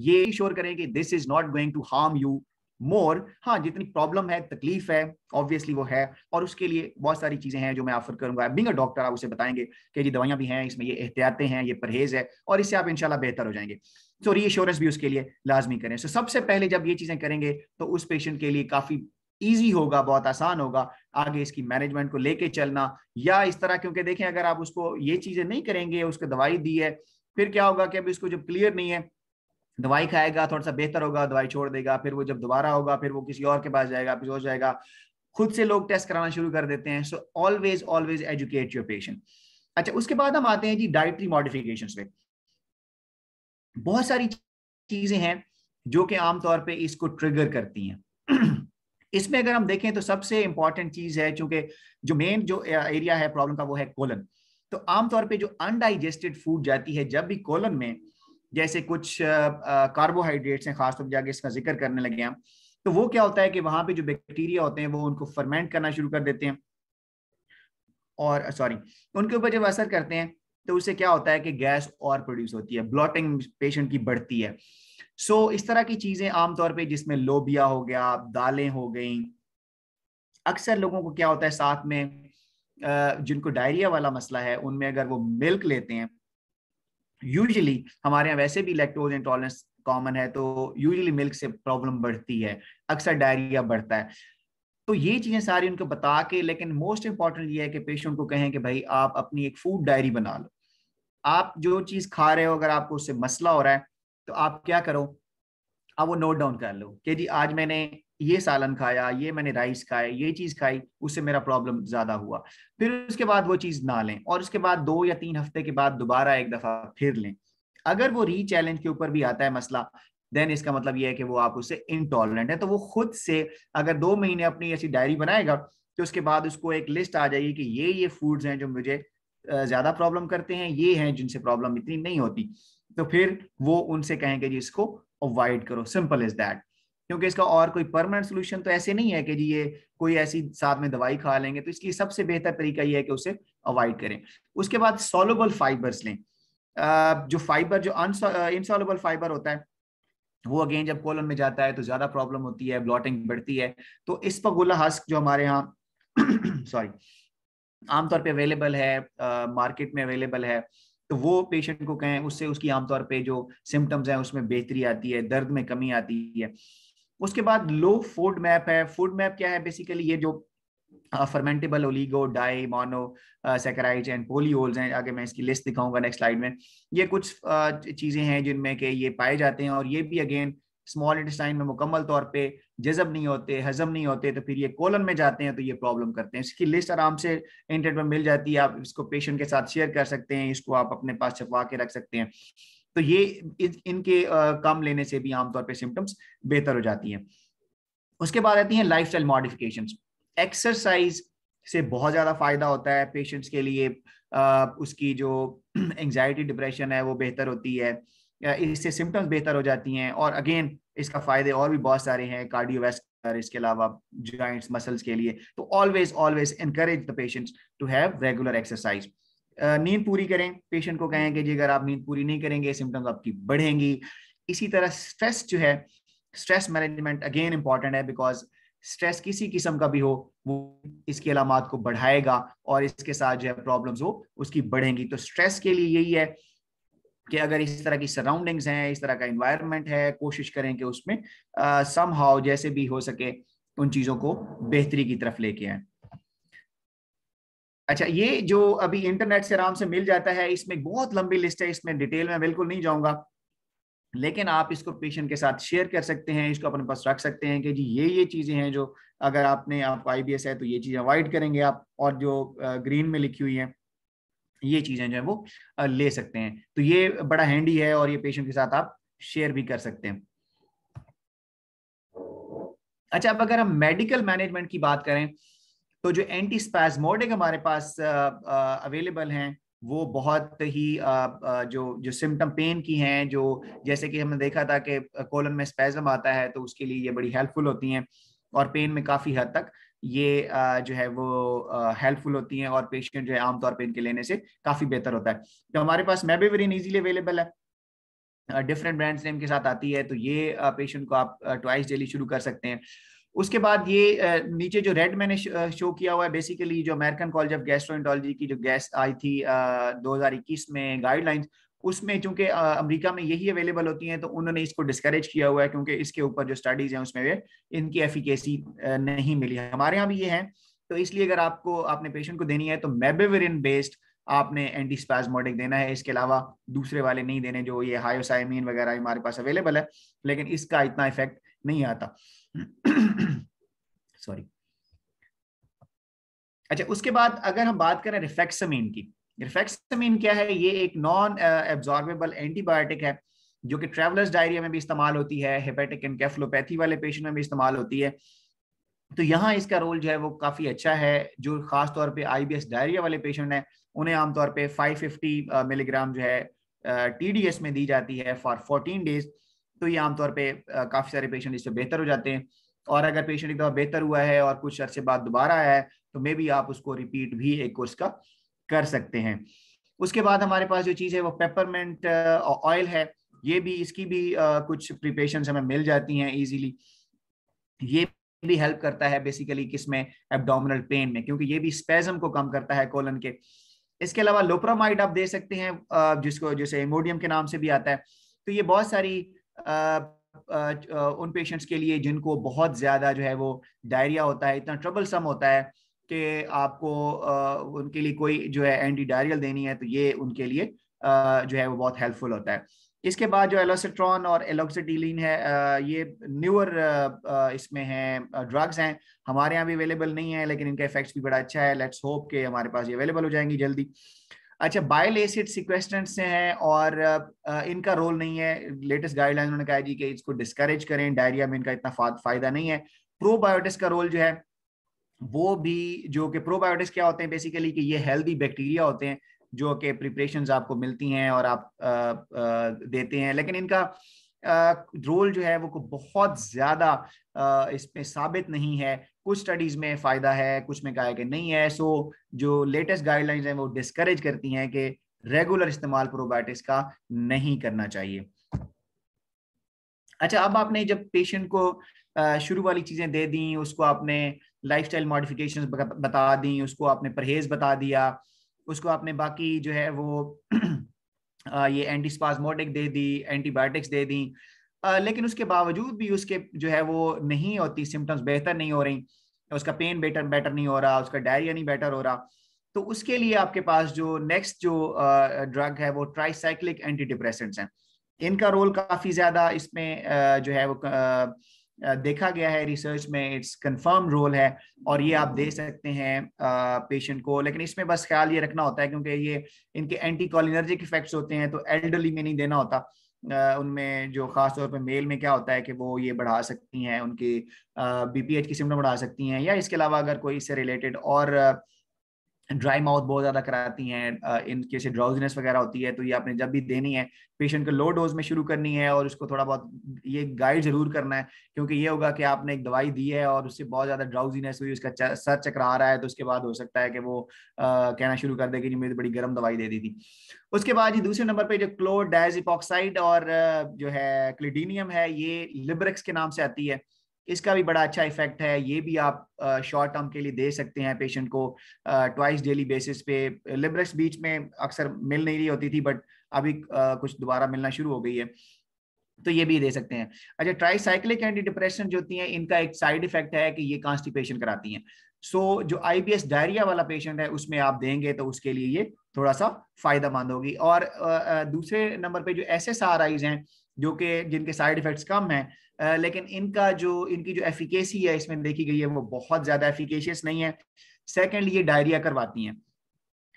ये श्योर करें कि this is not going to harm you more हाँ जितनी प्रॉब्लम है तकलीफ है ऑब्वियसली वो है और उसके लिए बहुत सारी चीजें हैं जो मैं ऑफर करूंगा बिंग अ डॉक्टर आप उसे बताएंगे कि जी दवाइयां भी हैं इसमें ये एहतियातें हैं ये परहेज है और इससे आप इंशाल्लाह बेहतर हो जाएंगे सो एश्योरेंस भी उसके लिए लाजमी करें सो so, सबसे पहले जब ये चीजें करेंगे तो उस पेशेंट के लिए काफी ईजी होगा बहुत आसान होगा आगे इसकी मैनेजमेंट को लेके चलना या इस तरह क्योंकि देखें अगर आप उसको ये चीजें नहीं करेंगे उसको दवाई दी है फिर क्या होगा कि अभी उसको जब क्लियर नहीं है दवाई खाएगा थोड़ा सा बेहतर होगा दवाई छोड़ देगा फिर वो जब दोबारा होगा फिर वो किसी और के पास जाएगा फिर हो जाएगा खुद से लोग टेस्ट कराना शुरू कर देते हैं so always always educate your patient अच्छा उसके बाद हम आते हैं जी डाइटरी मॉडिफिकेशन पे बहुत सारी चीजें हैं जो कि आमतौर पे इसको ट्रिगर करती हैं [CLEARS THROAT] इसमें अगर हम देखें तो सबसे इंपॉर्टेंट चीज है चूंकि जो मेन जो एरिया है प्रॉब्लम का वो है कोलन तो आमतौर पे जो अनडाइजेस्टेड फूड जाती है जब भी कोलन में जैसे कुछ कार्बोहाइड्रेट्स हैं खासतौर पर जाके इसका जिक्र करने लगे हम तो वो क्या होता है कि वहां पे जो बैक्टीरिया होते हैं वो उनको फर्मेंट करना शुरू कर देते हैं और सॉरी उनके ऊपर जब असर करते हैं तो उससे क्या होता है कि गैस और प्रोड्यूस होती है ब्लॉटिंग पेशेंट की बढ़ती है सो so, इस तरह की चीजें आमतौर पर जिसमें लोबिया हो गया दालें हो गई अक्सर लोगों को क्या होता है साथ में जिनको डायरिया वाला मसला है उनमें अगर वो मिल्क लेते हैं यूजली हमारे यहाँ वैसे भी लैक्टोज इंटॉलरेंस कॉमन है तो यूजली मिल्क से प्रॉब्लम बढ़ती है अक्सर डायरिया बढ़ता है तो ये चीज़ें सारी उनको बता के लेकिन मोस्ट इंपॉर्टेंट ये है कि पेशेंट को कहें कि भाई आप अपनी एक फूड डायरी बना लो आप जो चीज़ खा रहे हो अगर आपको उससे मसला हो रहा है तो आप क्या करो आप वो नोट डाउन कर लो कि जी आज मैंने ये सालन खाया ये मैंने राइस खाया ये चीज खाई उससे मेरा प्रॉब्लम ज्यादा हुआ फिर उसके बाद वो चीज ना लें और उसके बाद दो या तीन हफ्ते के बाद दोबारा एक दफा फिर लें अगर वो री चैलेंज के ऊपर भी आता है मसला देन इसका मतलब ये है कि वो आप उससे इनटॉलरेंट है तो वो खुद से अगर दो महीने अपनी ऐसी डायरी बनाएगा तो उसके बाद उसको एक लिस्ट आ जाएगी कि ये ये फूड्स हैं जो मुझे ज्यादा प्रॉब्लम करते हैं ये हैं जिनसे प्रॉब्लम इतनी नहीं होती तो फिर वो उनसे कहेंगे जी इसको अवॉइड करो सिंपल इज दैट क्योंकि इसका और कोई परमानेंट सोल्यूशन तो ऐसे नहीं है कि जी ये कोई ऐसी साथ में दवाई खा लेंगे तो इसलिए सबसे बेहतर तरीका ये है कि उसे अवॉइड करें उसके बाद सोलोबल फाइबर्स लें जो फाइबर जो इनसॉलेबल फाइबर होता है वो अगेन जब कोलन में जाता है तो ज्यादा प्रॉब्लम होती है ब्लॉटिंग बढ़ती है तो इस पर गुला हस्क जो हमारे यहाँ सॉरी [CLEARS THROAT] आमतौर पे अवेलेबल है मार्केट में अवेलेबल है तो वो पेशेंट को कहें उससे उसकी आमतौर पे जो सिम्टम्स हैं उसमें बेहतरी आती है दर्द में कमी आती है उसके बाद लो फूड मैप है फूड मैप क्या है बेसिकली ये जो fermentable oligo di mono saccharides and polyols हैं आगे मैं इसकी लिस्ट दिखाऊंगा नेक्स्ट स्लाइड में ये कुछ uh, चीज़ें हैं जिनमें के ये पाए जाते हैं और ये भी अगेन स्मॉल इंटेस्टाइन में मुकम्मल तौर पे जजब नहीं होते हजम नहीं होते तो फिर ये कोलन में जाते हैं तो ये प्रॉब्लम करते हैं इसकी लिस्ट आराम से इंटरनेट पर मिल जाती है आप इसको पेशेंट के साथ शेयर कर सकते हैं इसको आप अपने पास छपवा के रख सकते हैं तो ये इनके कम लेने से भी आमतौर पर सिम्टम्स बेहतर हो जाती है उसके बाद आती है लाइफ स्टाइल मॉडिफिकेशन एक्सरसाइज से बहुत ज़्यादा फायदा होता है पेशेंट्स के लिए आ, उसकी जो एंगजाइटी [CLEARS THROAT] डिप्रेशन है वो बेहतर होती है इससे सिम्टम्स बेहतर हो जाती हैं और अगेन इसका फायदे और भी बहुत सारे हैं कार्डियोवेस्कुलर इसके अलावा जॉइंट्स मसल्स के लिए तो always always encourage the patients to have regular exercise नींद पूरी करें पेशेंट को कहें कि अगर आप नींद पूरी नहीं करेंगे सिम्टम्स आपकी बढ़ेंगी इसी तरह स्ट्रेस जो है स्ट्रेस मैनेजमेंट अगेन इंपॉर्टेंट है बिकॉज स्ट्रेस किसी किस्म का भी हो वो इसकी अलामत को बढ़ाएगा और इसके साथ जो है प्रॉब्लम्स हो उसकी बढ़ेंगी तो स्ट्रेस के लिए यही है कि अगर इस तरह की सराउंडिंग्स हैं इस तरह का इन्वायरमेंट है कोशिश करें कि उसमें सम हाउ जैसे भी हो सके उन चीज़ों को बेहतरी की तरफ लेके आए अच्छा ये जो अभी इंटरनेट से आराम से मिल जाता है इसमें बहुत लंबी लिस्ट है इसमें डिटेल में बिल्कुल नहीं जाऊंगा लेकिन आप इसको पेशेंट के साथ शेयर कर सकते हैं इसको अपने पास रख सकते हैं कि जी ये ये चीज़ें हैं जो अगर आपने आप आई है तो ये चीज़ अवॉइड करेंगे आप और जो ग्रीन में लिखी हुई है ये चीज़ें जो है वो ले सकते हैं तो ये बड़ा हैंडी है और ये पेशेंट के साथ आप शेयर भी कर सकते हैं अच्छा अब अगर हम मेडिकल मैनेजमेंट की बात करें तो जो एंटी स्पैजमोडिक हमारे पास अवेलेबल हैं वो बहुत ही जो जो सिम्टम पेन की हैं जो जैसे कि हमने देखा था कि कोलन में स्पैजम आता है तो उसके लिए ये बड़ी हेल्पफुल होती हैं और पेन में काफ़ी हद तक ये जो है वो हेल्पफुल होती हैं और पेशेंट जो है आमतौर पर इनके लेने से काफ़ी बेहतर होता है तो हमारे पास मेबेवरिन इजीली अवेलेबल है डिफरेंट ब्रांड्स नेम के साथ आती है तो ये पेशेंट को आप ट्वाइस डेली शुरू कर सकते हैं उसके बाद ये नीचे जो रेड मैंने शो किया हुआ है बेसिकली जो अमेरिकन कॉलेज ऑफ गैस्ट्रोइंटोलॉजी की जो गैस आई थी दो हजार इक्कीस में गाइडलाइंस उसमें चूंकि अमेरिका में यही अवेलेबल होती हैं तो उन्होंने इसको डिस्करेज किया हुआ है क्योंकि इसके ऊपर जो स्टडीज हैं उसमें इनकी एफिकेसी नहीं मिली है हमारे यहाँ भी ये है तो इसलिए अगर आपको आपने पेशेंट को देनी है तो मेबेवरिन बेस्ड आपने एंटी देना है इसके अलावा दूसरे वाले नहीं देने जो ये हायोसाइमीन वगैरह हमारे पास अवेलेबल है लेकिन इसका इतना इफेक्ट नहीं आता सॉरी [CLEARS THROAT] अच्छा उसके बाद अगर हम बात करें रिफेक्समीन की रिफेक्समीन क्या है ये एक नॉन एब्जॉर्बेबल एंटीबायोटिक है जो कि ट्रेवलर्स डायरिया में भी इस्तेमाल होती है हेपेटिक एनकेफलोपैथी वाले पेशेंट में भी इस्तेमाल होती है तो यहाँ इसका रोल जो है वो काफ़ी अच्छा है जो खास तौर पे आईबीएस डायरिया वाले पेशेंट हैं उन्हें आमतौर पे 550 मिलीग्राम uh, जो है टीडीएस uh, में दी जाती है फॉर 14 डेज तो ये आमतौर पे काफ़ी सारे पेशेंट इससे बेहतर हो जाते हैं और अगर पेशेंट एक दफ़ा बेहतर हुआ है और कुछ अरसे बाद दोबारा आया है तो मे बी आप उसको रिपीट भी एक कोर्स का कर सकते हैं उसके बाद हमारे पास जो चीज़ है वो पेपरमेंट ऑयल है ये भी इसकी भी कुछ प्रिपेशन हमें मिल जाती हैं इजीली ये भी हेल्प करता है बेसिकली किसमें एब्डोमिनल पेन में क्योंकि ये भी स्पेजम को कम करता है कोलन के इसके अलावा लोप्रामाइड आप दे सकते हैं जिसको जैसे इमोडियम के नाम से भी आता है तो ये बहुत सारी उन पेशेंट्स के लिए जिनको बहुत ज़्यादा जो है वो डायरिया होता है इतना ट्रबल सम होता है कि आपको उनके लिए कोई जो है एंटी डायरियल देनी है तो ये उनके लिए जो है वो बहुत हेल्पफुल होता है इसके बाद जो एलोसिट्रॉन और एलोक्सिटीलिन है ये न्यूअर इसमें हैं ड्रग्स हैं हमारे यहाँ भी अवेलेबल नहीं है लेकिन इनका इफेक्ट्स भी बड़ा अच्छा है लेट्स होप के हमारे पास ये अवेलेबल हो जाएंगी जल्दी अच्छा बाइल एसिड सिक्वेस्टेंट से हैं और इनका रोल नहीं है लेटेस्ट गाइडलाइन उन्होंने कहा जी कि इसको डिस्करेज करें डायरिया में इनका इतना फायदा नहीं है प्रोबायोटिक्स का रोल जो है वो भी जो कि प्रोबायोटिक्स क्या होते हैं बेसिकली कि ये हेल्दी बैक्टीरिया होते हैं जो कि प्रिपरेशन आपको मिलती हैं और आप आ, आ, देते हैं लेकिन इनका रोल जो है वो बहुत ज़्यादा इसमें साबित नहीं है कुछ स्टडीज़ में फ़ायदा है कुछ में कहा कि नहीं है सो जो लेटेस्ट गाइडलाइंस हैं वो डिस्करेज करती हैं कि रेगुलर इस्तेमाल प्रोबायोटिक्स का नहीं करना चाहिए अच्छा अब आपने जब पेशेंट को शुरू वाली चीज़ें दे दी उसको आपने लाइफ स्टाइल मॉडिफिकेशन बता दी उसको आपने परहेज बता दिया उसको आपने बाकी जो है वो [CLEARS THROAT] ये एंटीस्पाजमोटिक दे दी एंटीबायोटिक्स दे दी लेकिन उसके बावजूद भी उसके जो है वो नहीं होती सिम्टम्स बेहतर नहीं हो रही उसका पेन बेटर बेटर नहीं हो रहा उसका डायरिया नहीं बेटर हो रहा तो उसके लिए आपके पास जो नेक्स्ट जो ड्रग है वो ट्राईसाइक्लिक एंटी डिप्रेसेंट्स हैं इनका रोल काफ़ी ज़्यादा इसमें जो है वो देखा गया है रिसर्च में इट्स कंफर्म रोल है और ये आप दे सकते हैं पेशेंट को लेकिन इसमें बस ख्याल ये रखना होता है क्योंकि ये इनके एंटी कॉलिनर्जिक इफेक्ट्स होते हैं तो एल्डरली में नहीं देना होता उनमें जो खास तौर पे मेल में क्या होता है कि वो ये बढ़ा सकती हैं उनके बीपीएच की सिम्टम बढ़ा सकती हैं या इसके अलावा अगर कोई इससे रिलेटेड और ड्राई माउथ बहुत ज्यादा कराती हैं इन केस ड्राउजीनेस वगैरह होती है तो ये आपने जब भी देनी है पेशेंट को लो डोज में शुरू करनी है और उसको थोड़ा बहुत ये गाइड जरूर करना है क्योंकि ये होगा कि आपने एक दवाई दी है और उससे बहुत ज्यादा ड्राउजीनेस हुई उसका सर चकरा रहा है तो उसके बाद हो सकता है कि वो आ, कहना शुरू कर दे कि जी मेरी तो बड़ी गर्म दवाई दे दी थी उसके बाद जी दूसरे नंबर पर जो क्लोर डायजिपोक्साइड और जो है क्लिडीनियम है ये लिब्रिक्स के नाम से आती है इसका भी बड़ा अच्छा इफेक्ट है ये भी आप शॉर्ट टर्म के लिए दे सकते हैं पेशेंट को ट्वाइस डेली बेसिस पे लिब्रस बीच में अक्सर मिल नहीं रही होती थी बट अभी कुछ दोबारा मिलना शुरू हो गई है तो ये भी दे सकते हैं अच्छा ट्राईसाइक्लिक एंटी डिप्रेशन जो होती हैं इनका एक साइड इफेक्ट है कि ये कॉन्स्टिपेशन कराती हैं सो so, जो आईबीएस डायरिया वाला पेशेंट है उसमें आप देंगे तो उसके लिए ये थोड़ा सा फायदा मंद होगी और दूसरे नंबर पे जो एस एस आईज हैं जो कि जिनके साइड इफेक्ट्स कम हैं लेकिन इनका जो इनकी जो एफिकेसी है इसमें देखी गई है वो बहुत ज़्यादा एफिकेशियस नहीं है सेकेंडली ये डायरिया करवाती हैं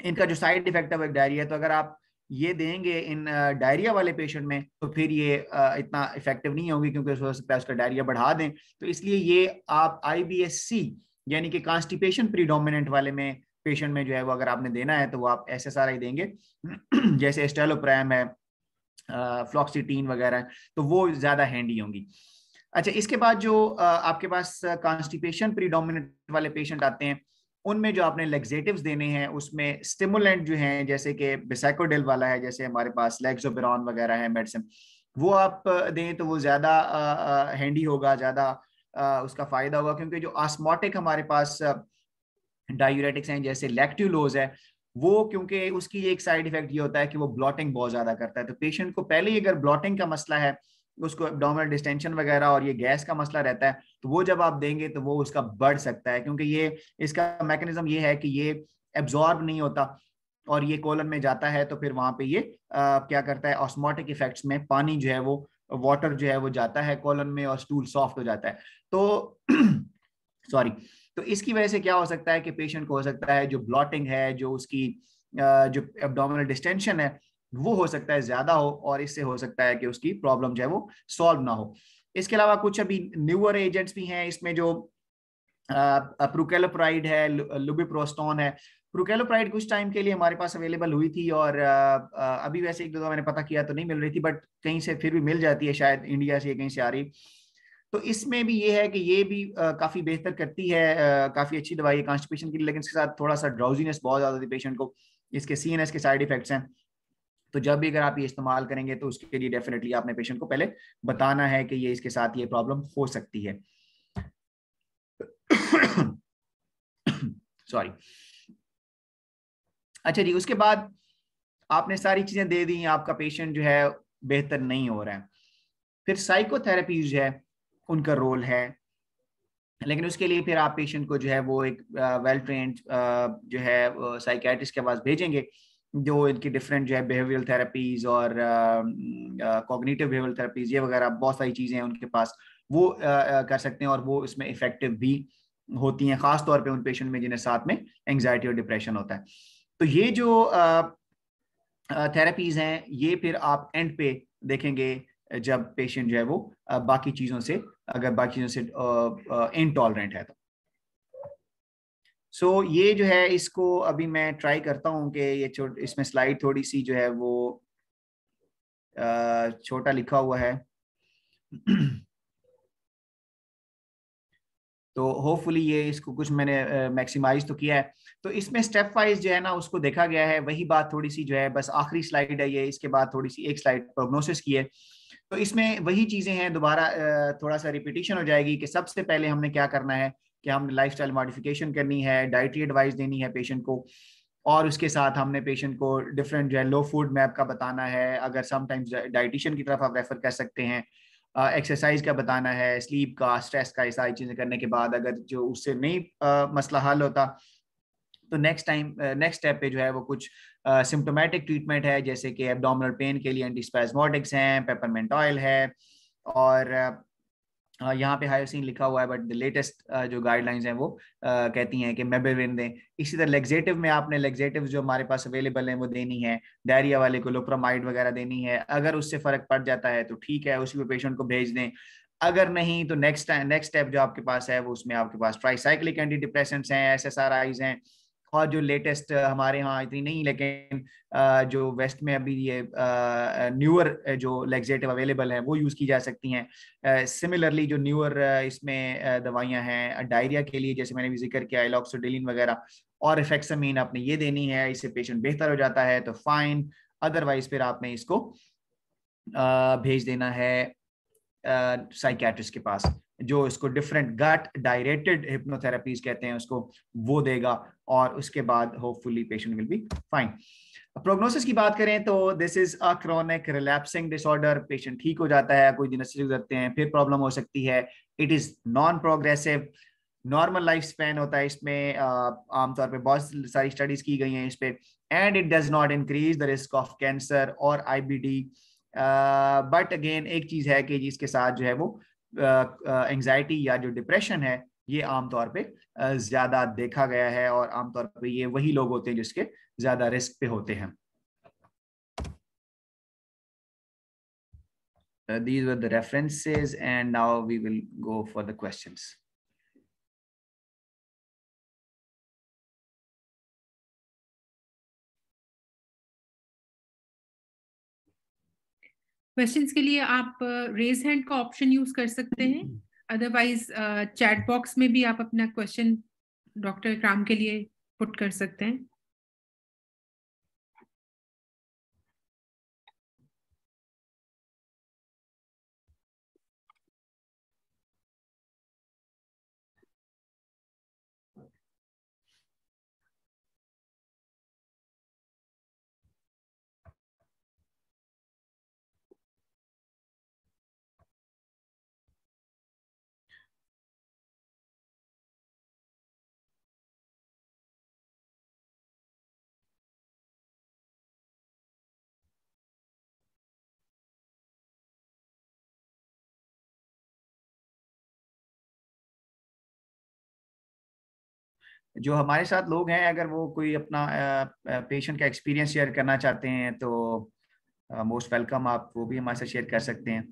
इनका जो साइड इफेक्ट है वो डायरिया तो अगर आप ये देंगे इन डायरिया वाले पेशेंट में तो फिर ये इतना इफेक्टिव नहीं होगी क्योंकि उसका डायरिया बढ़ा दें तो इसलिए ये आप आई यानी कि कॉन्स्टिपेशन प्रीडोमिनेंट वाले में पेशेंट में जो है वो अगर आपने देना है तो वो आप एस एस आर आई देंगे [CLEARS THROAT] जैसे स्टेलोप्रैम है फ्लॉक्सीटीन वगैरह तो वो ज़्यादा हैंडी होंगी अच्छा इसके बाद जो आपके पास कॉन्स्टिपेशन प्रीडोमिनेंट वाले पेशेंट आते हैं उनमें जो आपने लेग्जेटिव देने हैं उसमें स्टिमुलेंट जो हैं जैसे कि बिसाइकोडिल वाला है जैसे हमारे पास लेग्जोबेरॉन वगैरह है मेडिसिन वो आप दें तो वो ज़्यादा हैंडी होगा ज़्यादा उसका फ़ायदा होगा क्योंकि जो आस्मोटिक हमारे पास डायूरेटिक्स हैं जैसे लैक्ट्यूलोज है वो क्योंकि उसकी एक साइड इफेक्ट ये होता है कि वो ब्लॉटिंग बहुत ज़्यादा करता है तो पेशेंट को पहले ही अगर ब्लॉटिंग का मसला है उसको एब्डोमिनल डिस्टेंशन वगैरह और ये गैस का मसला रहता है तो वो जब आप देंगे तो वो उसका बढ़ सकता है क्योंकि ये इसका मैकेनिज्म ये है कि ये एब्जॉर्ब नहीं होता और ये कोलन में जाता है तो फिर वहां पे ये आ, क्या करता है ऑस्मोटिक इफेक्ट्स में पानी जो है वो वाटर जो है वो जाता है कोलन में और स्टूल सॉफ्ट हो जाता है तो सॉरी [CLEARS THROAT] तो इसकी वजह से क्या हो सकता है कि पेशेंट को हो सकता है जो ब्लॉटिंग है जो उसकी जो एबडोमिनल डिस्टेंशन है वो हो सकता है ज्यादा हो और इससे हो सकता है कि उसकी प्रॉब्लम जो है वो सॉल्व ना हो इसके अलावा कुछ अभी न्यूअर एजेंट्स भी हैं इसमें जो प्रोकेलोप्राइड है लुबिप्रोस्टोन है प्रोकेलोप्राइड कुछ टाइम के लिए हमारे पास अवेलेबल हुई थी और अभी वैसे एक दो मैंने पता किया तो नहीं मिल रही थी बट कहीं से फिर भी मिल जाती है शायद इंडिया से कहीं से आ रही तो इसमें भी ये है कि ये भी आ, काफी बेहतर करती है आ, काफी अच्छी दवाई है कॉन्स्टिपेशन के लिए लेकिन इसके साथ थोड़ा सा ड्राउजीनेस बहुत ज्यादा थी पेशेंट को इसके सी के साइड इफेक्ट्स हैं तो जब भी अगर आप ये इस्तेमाल करेंगे तो उसके लिए डेफिनेटली आपने पेशेंट को पहले बताना है कि ये इसके साथ ये प्रॉब्लम हो सकती है सॉरी [COUGHS] अच्छा जी उसके बाद आपने सारी चीजें दे दी आपका पेशेंट जो है बेहतर नहीं हो रहा है फिर साइकोथेरेपी जो है उनका रोल है लेकिन उसके लिए फिर आप पेशेंट को जो है वो एक वेल uh, ट्रेन uh, जो है साइकेट्रिस्ट uh, के पास भेजेंगे जो इनकी डिफरेंट जो है बिहेवियल थेरेपीज और कॉग्निटिव बिहेवियल थेरेपीज ये वगैरह बहुत सारी चीज़ें हैं उनके पास वो uh, कर सकते हैं और वो इसमें इफेक्टिव भी होती हैं खास तौर पे उन पेशेंट में जिन्हें साथ में एंजाइटी और डिप्रेशन होता है तो ये जो थेरेपीज हैं ये फिर आप एंड पे देखेंगे जब पेशेंट जो है वो बाकी चीज़ों से अगर बाकी चीज़ों से इनटॉलरेंट है तो सो so, ये जो है इसको अभी मैं ट्राई करता हूँ कि ये इसमें स्लाइड थोड़ी सी जो है वो छोटा लिखा हुआ है [CLEARS THROAT] तो होपफुली ये इसको कुछ मैंने मैक्सिमाइज तो किया है तो इसमें स्टेप वाइज जो है ना उसको देखा गया है वही बात थोड़ी सी जो है बस आखिरी स्लाइड है ये इसके बाद थोड़ी सी एक स्लाइड प्रोग्नोसिस की है तो इसमें वही चीज़ें हैं दोबारा थोड़ा सा रिपीटिशन हो जाएगी कि सबसे पहले हमने क्या करना है कि हमने लाइफ स्टाइल मॉडिफिकेशन करनी है डाइटरी एडवाइस देनी है पेशेंट को और उसके साथ हमने पेशेंट को डिफरेंट जो है लो फूड मैप का बताना है अगर समटाइम्स डाइटिशियन की तरफ आप रेफर कर सकते हैं एक्सरसाइज का बताना है स्लीप का स्ट्रेस का ये सारी चीज़ें करने के बाद अगर जो उससे नहीं मसला हल होता तो नेक्स्ट टाइम नेक्स्ट स्टेप पे जो है वो कुछ सिम्टोमेटिक ट्रीटमेंट है जैसे कि एबडोमिनल पेन के लिए एंटीस्पैजमोटिक्स हैं पेपरमेंट ऑयल है और यहाँ पे हायर सीन लिखा हुआ है बट द लेटेस्ट जो गाइडलाइंस हैं वो कहती हैं कि मेबेविन दें इसी तरह लेग्जेटिव में आपने लेग्जेटिव जो हमारे पास अवेलेबल है वो देनी है डायरिया वाले को लोप्रामाइड वगैरह देनी है अगर उससे फर्क पड़ जाता है तो ठीक है उसी पे पेशेंट को भेज दें अगर नहीं तो नेक्स्ट नेक्स्ट स्टेप जो आपके पास है वो उसमें आपके पास साइक्लिक एंटी डिप्रेशन हैं एस आर आईज हैं और जो लेटेस्ट हमारे यहाँ इतनी नहीं लेकिन जो वेस्ट में अभी ये न्यूअर जो लेग्जेटिव अवेलेबल है वो यूज़ की जा सकती हैं सिमिलरली जो न्यूअर इसमें दवाइयाँ हैं डायरिया के लिए जैसे मैंने भी जिक्र किया एलॉक्सोडिलिन वगैरह और इफेक्समीन आपने ये देनी है इससे पेशेंट बेहतर हो जाता है तो फाइन अदरवाइज फिर आपने इसको भेज देना है साइकेट्रिस्ट के पास जो इसको डिफरेंट गट डायरेक्टेड हिप्नोथेरापीज कहते हैं उसको वो देगा और उसके बाद hopefully patient will be fine prognosis की बात करें तो this is a chronic relapsing disorder patient ठीक हो जाता है कोई दिन से गुजरते हैं फिर प्रॉब्लम हो सकती है it is non progressive normal life span होता है इसमें आमतौर पे बहुत सारी स्टडीज की गई हैं इस पर and it does not increase the risk of cancer और I B D but again एक चीज है कि जिसके साथ जो है वो एंजाइटी या जो डिप्रेशन है ये आमतौर पे ज्यादा देखा गया है और आमतौर पे ये वही लोग होते हैं जिसके ज्यादा रिस्क पे होते हैं these uh, these the references and now we will go for the the questions के लिए आप रेज हैंड का ऑप्शन यूज कर सकते हैं अदरवाइज चैट बॉक्स में भी आप अपना क्वेश्चन डॉक्टर इकराम के लिए पुट कर सकते हैं जो हमारे साथ लोग हैं अगर वो कोई अपना पेशेंट का एक्सपीरियंस शेयर करना चाहते हैं तो मोस्ट वेलकम आप वो भी हमारे साथ शेयर कर सकते हैं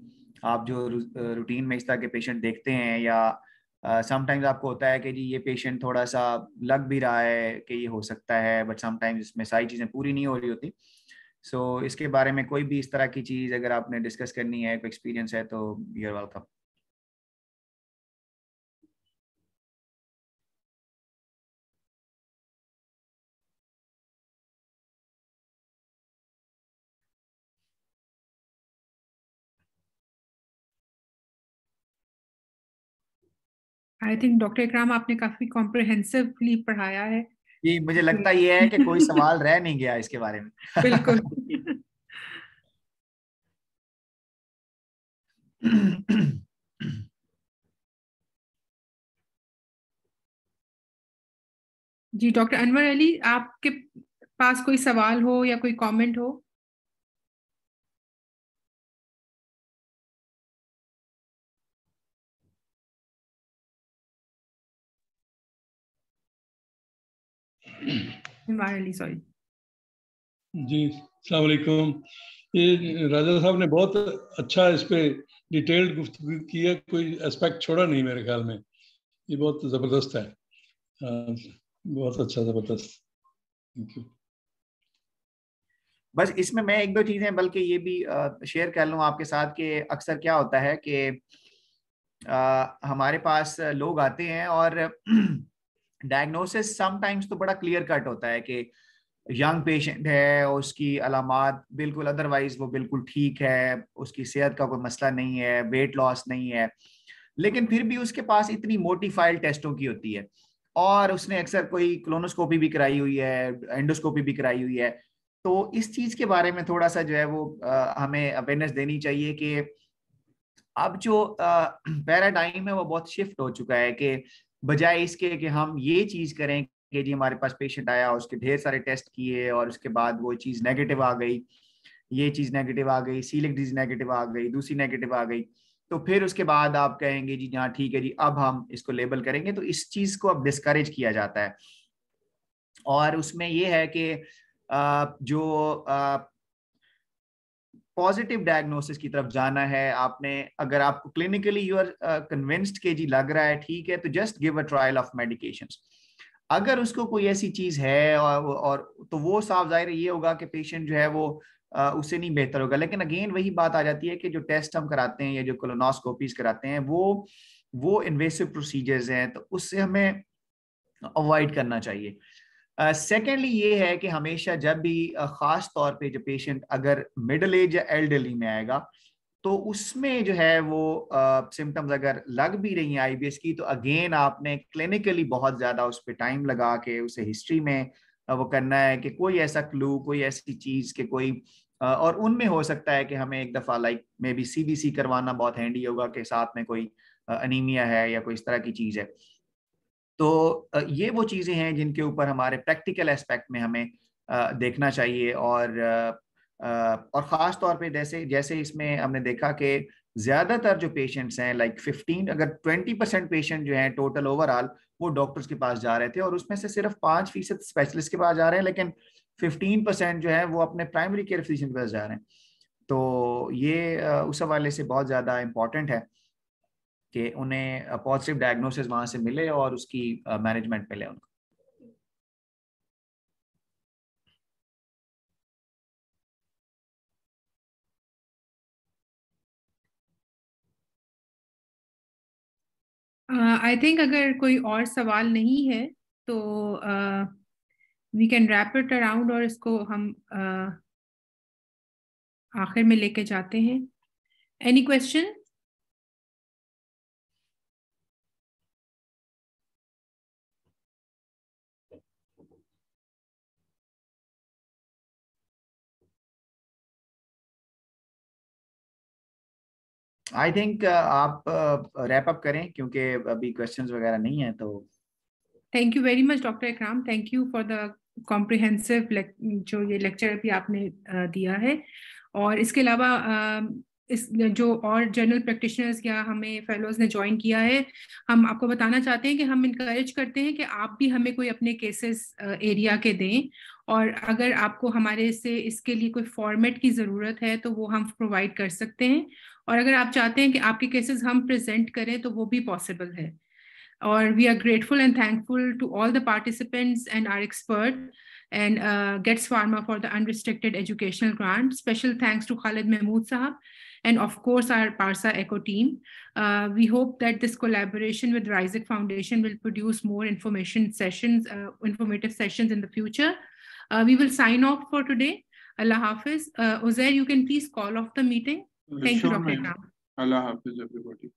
आप जो रूटीन में इस तरह के पेशेंट देखते हैं या समटाइम्स आपको होता है कि जी ये पेशेंट थोड़ा सा लग भी रहा है कि ये हो सकता है बट समटाइम्स इसमें सारी चीज़ें पूरी नहीं हो रही होती सो so, इसके बारे में कोई भी इस तरह की चीज़ अगर आपने डिस्कस करनी है कोई एक्सपीरियंस है तो you are welcome I think doctor Ikram आपने काफी कॉम्प्रिहेंसिवली पढ़ाया है जी मुझे लगता ये है कि कोई सवाल रह नहीं गया इसके बारे में बिल्कुल जी डॉक्टर अनवर अली आपके पास कोई सवाल हो या कोई कमेंट हो environmentally sorry जी सलामकुम ये राजा साहब ने बहुत अच्छा इस पे डिटेल्ड गुफ्त की है कोई एस्पेक्ट छोड़ा नहीं मेरे ख्याल में ये बहुत ज़बरदस्त है बहुत अच्छा ज़बरदस्त थैंक यू बस इसमें मैं एक दो चीज़ें बल्कि ये भी शेयर कर लूँ आपके साथ कि अक्सर क्या होता है कि हमारे पास लोग आते हैं और डायग्नोसिस समटाइम्स तो बड़ा क्लियर कट होता है कि यंग पेशेंट है उसकी अलामत बिल्कुल अदरवाइज वो बिल्कुल ठीक है उसकी सेहत का कोई मसला नहीं है वेट लॉस नहीं है लेकिन फिर भी उसके पास इतनी मोटी फाइल टेस्टों की होती है और उसने अक्सर कोई क्लोनोस्कोपी भी कराई हुई है एंडोस्कोपी भी कराई हुई है तो इस चीज़ के बारे में थोड़ा सा जो है वो आ, हमें अवेयरनेस देनी चाहिए कि अब जो पैराडाइम [CLEARS THROAT] है वो बहुत शिफ्ट हो चुका है कि बजाय इसके कि हम ये चीज करें कि जी हमारे पास पेशेंट आया उसके ढेर सारे टेस्ट किए और उसके बाद वो चीज नेगेटिव आ गई ये चीज नेगेटिव आ गई सीलिक डिजीज नेगेटिव आ गई दूसरी नेगेटिव आ गई तो फिर उसके बाद आप कहेंगे जी हाँ ठीक है जी अब हम इसको लेबल करेंगे तो इस चीज को अब डिस्करेज किया जाता है और उसमें ये है कि जो पॉजिटिव डायग्नोसिस की तरफ जाना है आपने अगर आपको क्लिनिकली यू आर कन्विंस्ड के जी लग रहा है ठीक है तो just give a trial of medication अगर उसको कोई ऐसी चीज है और, और तो वो साफ जाहिर ये होगा कि पेशेंट जो है वो uh, उससे नहीं बेहतर होगा लेकिन अगेन वही बात आ जाती है कि जो टेस्ट हम कराते हैं या जो कोलोनोस्कोपीज कराते हैं वो वो इन्वेसिव प्रोसीजर्स हैं तो उससे हमें अवॉइड करना चाहिए सेकेंडली uh, ये है कि हमेशा जब भी uh, ख़ास तौर पे जो पेशेंट अगर मिडल एज या एल्डरली में आएगा तो उसमें जो है वो सिम्टम्स uh, अगर लग भी रही हैं आईबीएस की तो अगेन आपने क्लिनिकली बहुत ज़्यादा उस पर टाइम लगा के उसे हिस्ट्री में uh, वो करना है कि कोई ऐसा क्लू कोई ऐसी चीज़ के कोई uh, और उनमें हो सकता है कि हमें एक दफ़ा लाइक मे बी सी करवाना बहुत हैंडी होगा के साथ में कोई uh, है या कोई इस तरह की चीज़ है तो ये वो चीज़ें हैं जिनके ऊपर हमारे प्रैक्टिकल एस्पेक्ट में हमें देखना चाहिए और और ख़ास तौर पे जैसे जैसे इसमें हमने देखा कि ज़्यादातर जो पेशेंट्स हैं लाइक फिफ्टीन अगर ट्वेंटी परसेंट पेशेंट जो हैं टोटल ओवरऑल वो डॉक्टर्स के पास जा रहे थे और उसमें से सिर्फ पाँच फीसद स्पेशलिस्ट के पास जा रहे हैं लेकिन फिफ्टीन परसेंट जो है वो अपने प्राइमरी केयर फिजिशियन के पास जा रहे हैं तो ये उस हवाले से बहुत ज़्यादा इंपॉर्टेंट है कि उन्हें पॉजिटिव डायग्नोसिस वहां से मिले और उसकी मैनेजमेंट मिले उनको आई uh, थिंक अगर कोई और सवाल नहीं है तो we can wrap it around और इसको हम uh, आखिर में लेके जाते हैं any question I think uh, आप रैप uh, अप करें क्योंकि अभी क्वेश्चंस वगैरह नहीं है तो thank you very much doctor Ikram thank you for the comprehensive जो ये लेक्चर भी आपने uh, दिया है और इसके अलावा um, इस जो और जनरल प्रैक्टिशनर्स या हमें फेलोज ने ज्वाइन किया है हम आपको बताना चाहते हैं कि हम इनक्रेज करते हैं कि आप भी हमें कोई अपने केसेस एरिया के दें और अगर आपको हमारे से इसके लिए कोई फॉर्मेट की ज़रूरत है तो वो हम प्रोवाइड कर सकते हैं और अगर आप चाहते हैं कि आपके केसेस हम प्रेजेंट करें तो वो भी पॉसिबल है और we are grateful and thankful to all the participants and our expert and Getz pharma for the unrestricted educational grant special thanks to Khalid Mahmood sahab and of course our parsa echo team uh, we hope that this collaboration with rizik foundation will produce more information sessions uh, informative sessions in the future uh, we will sign off for today allah hafiz uh, uzair you can please call off the meeting Thank you, Dr. Allah Hafiz, everybody.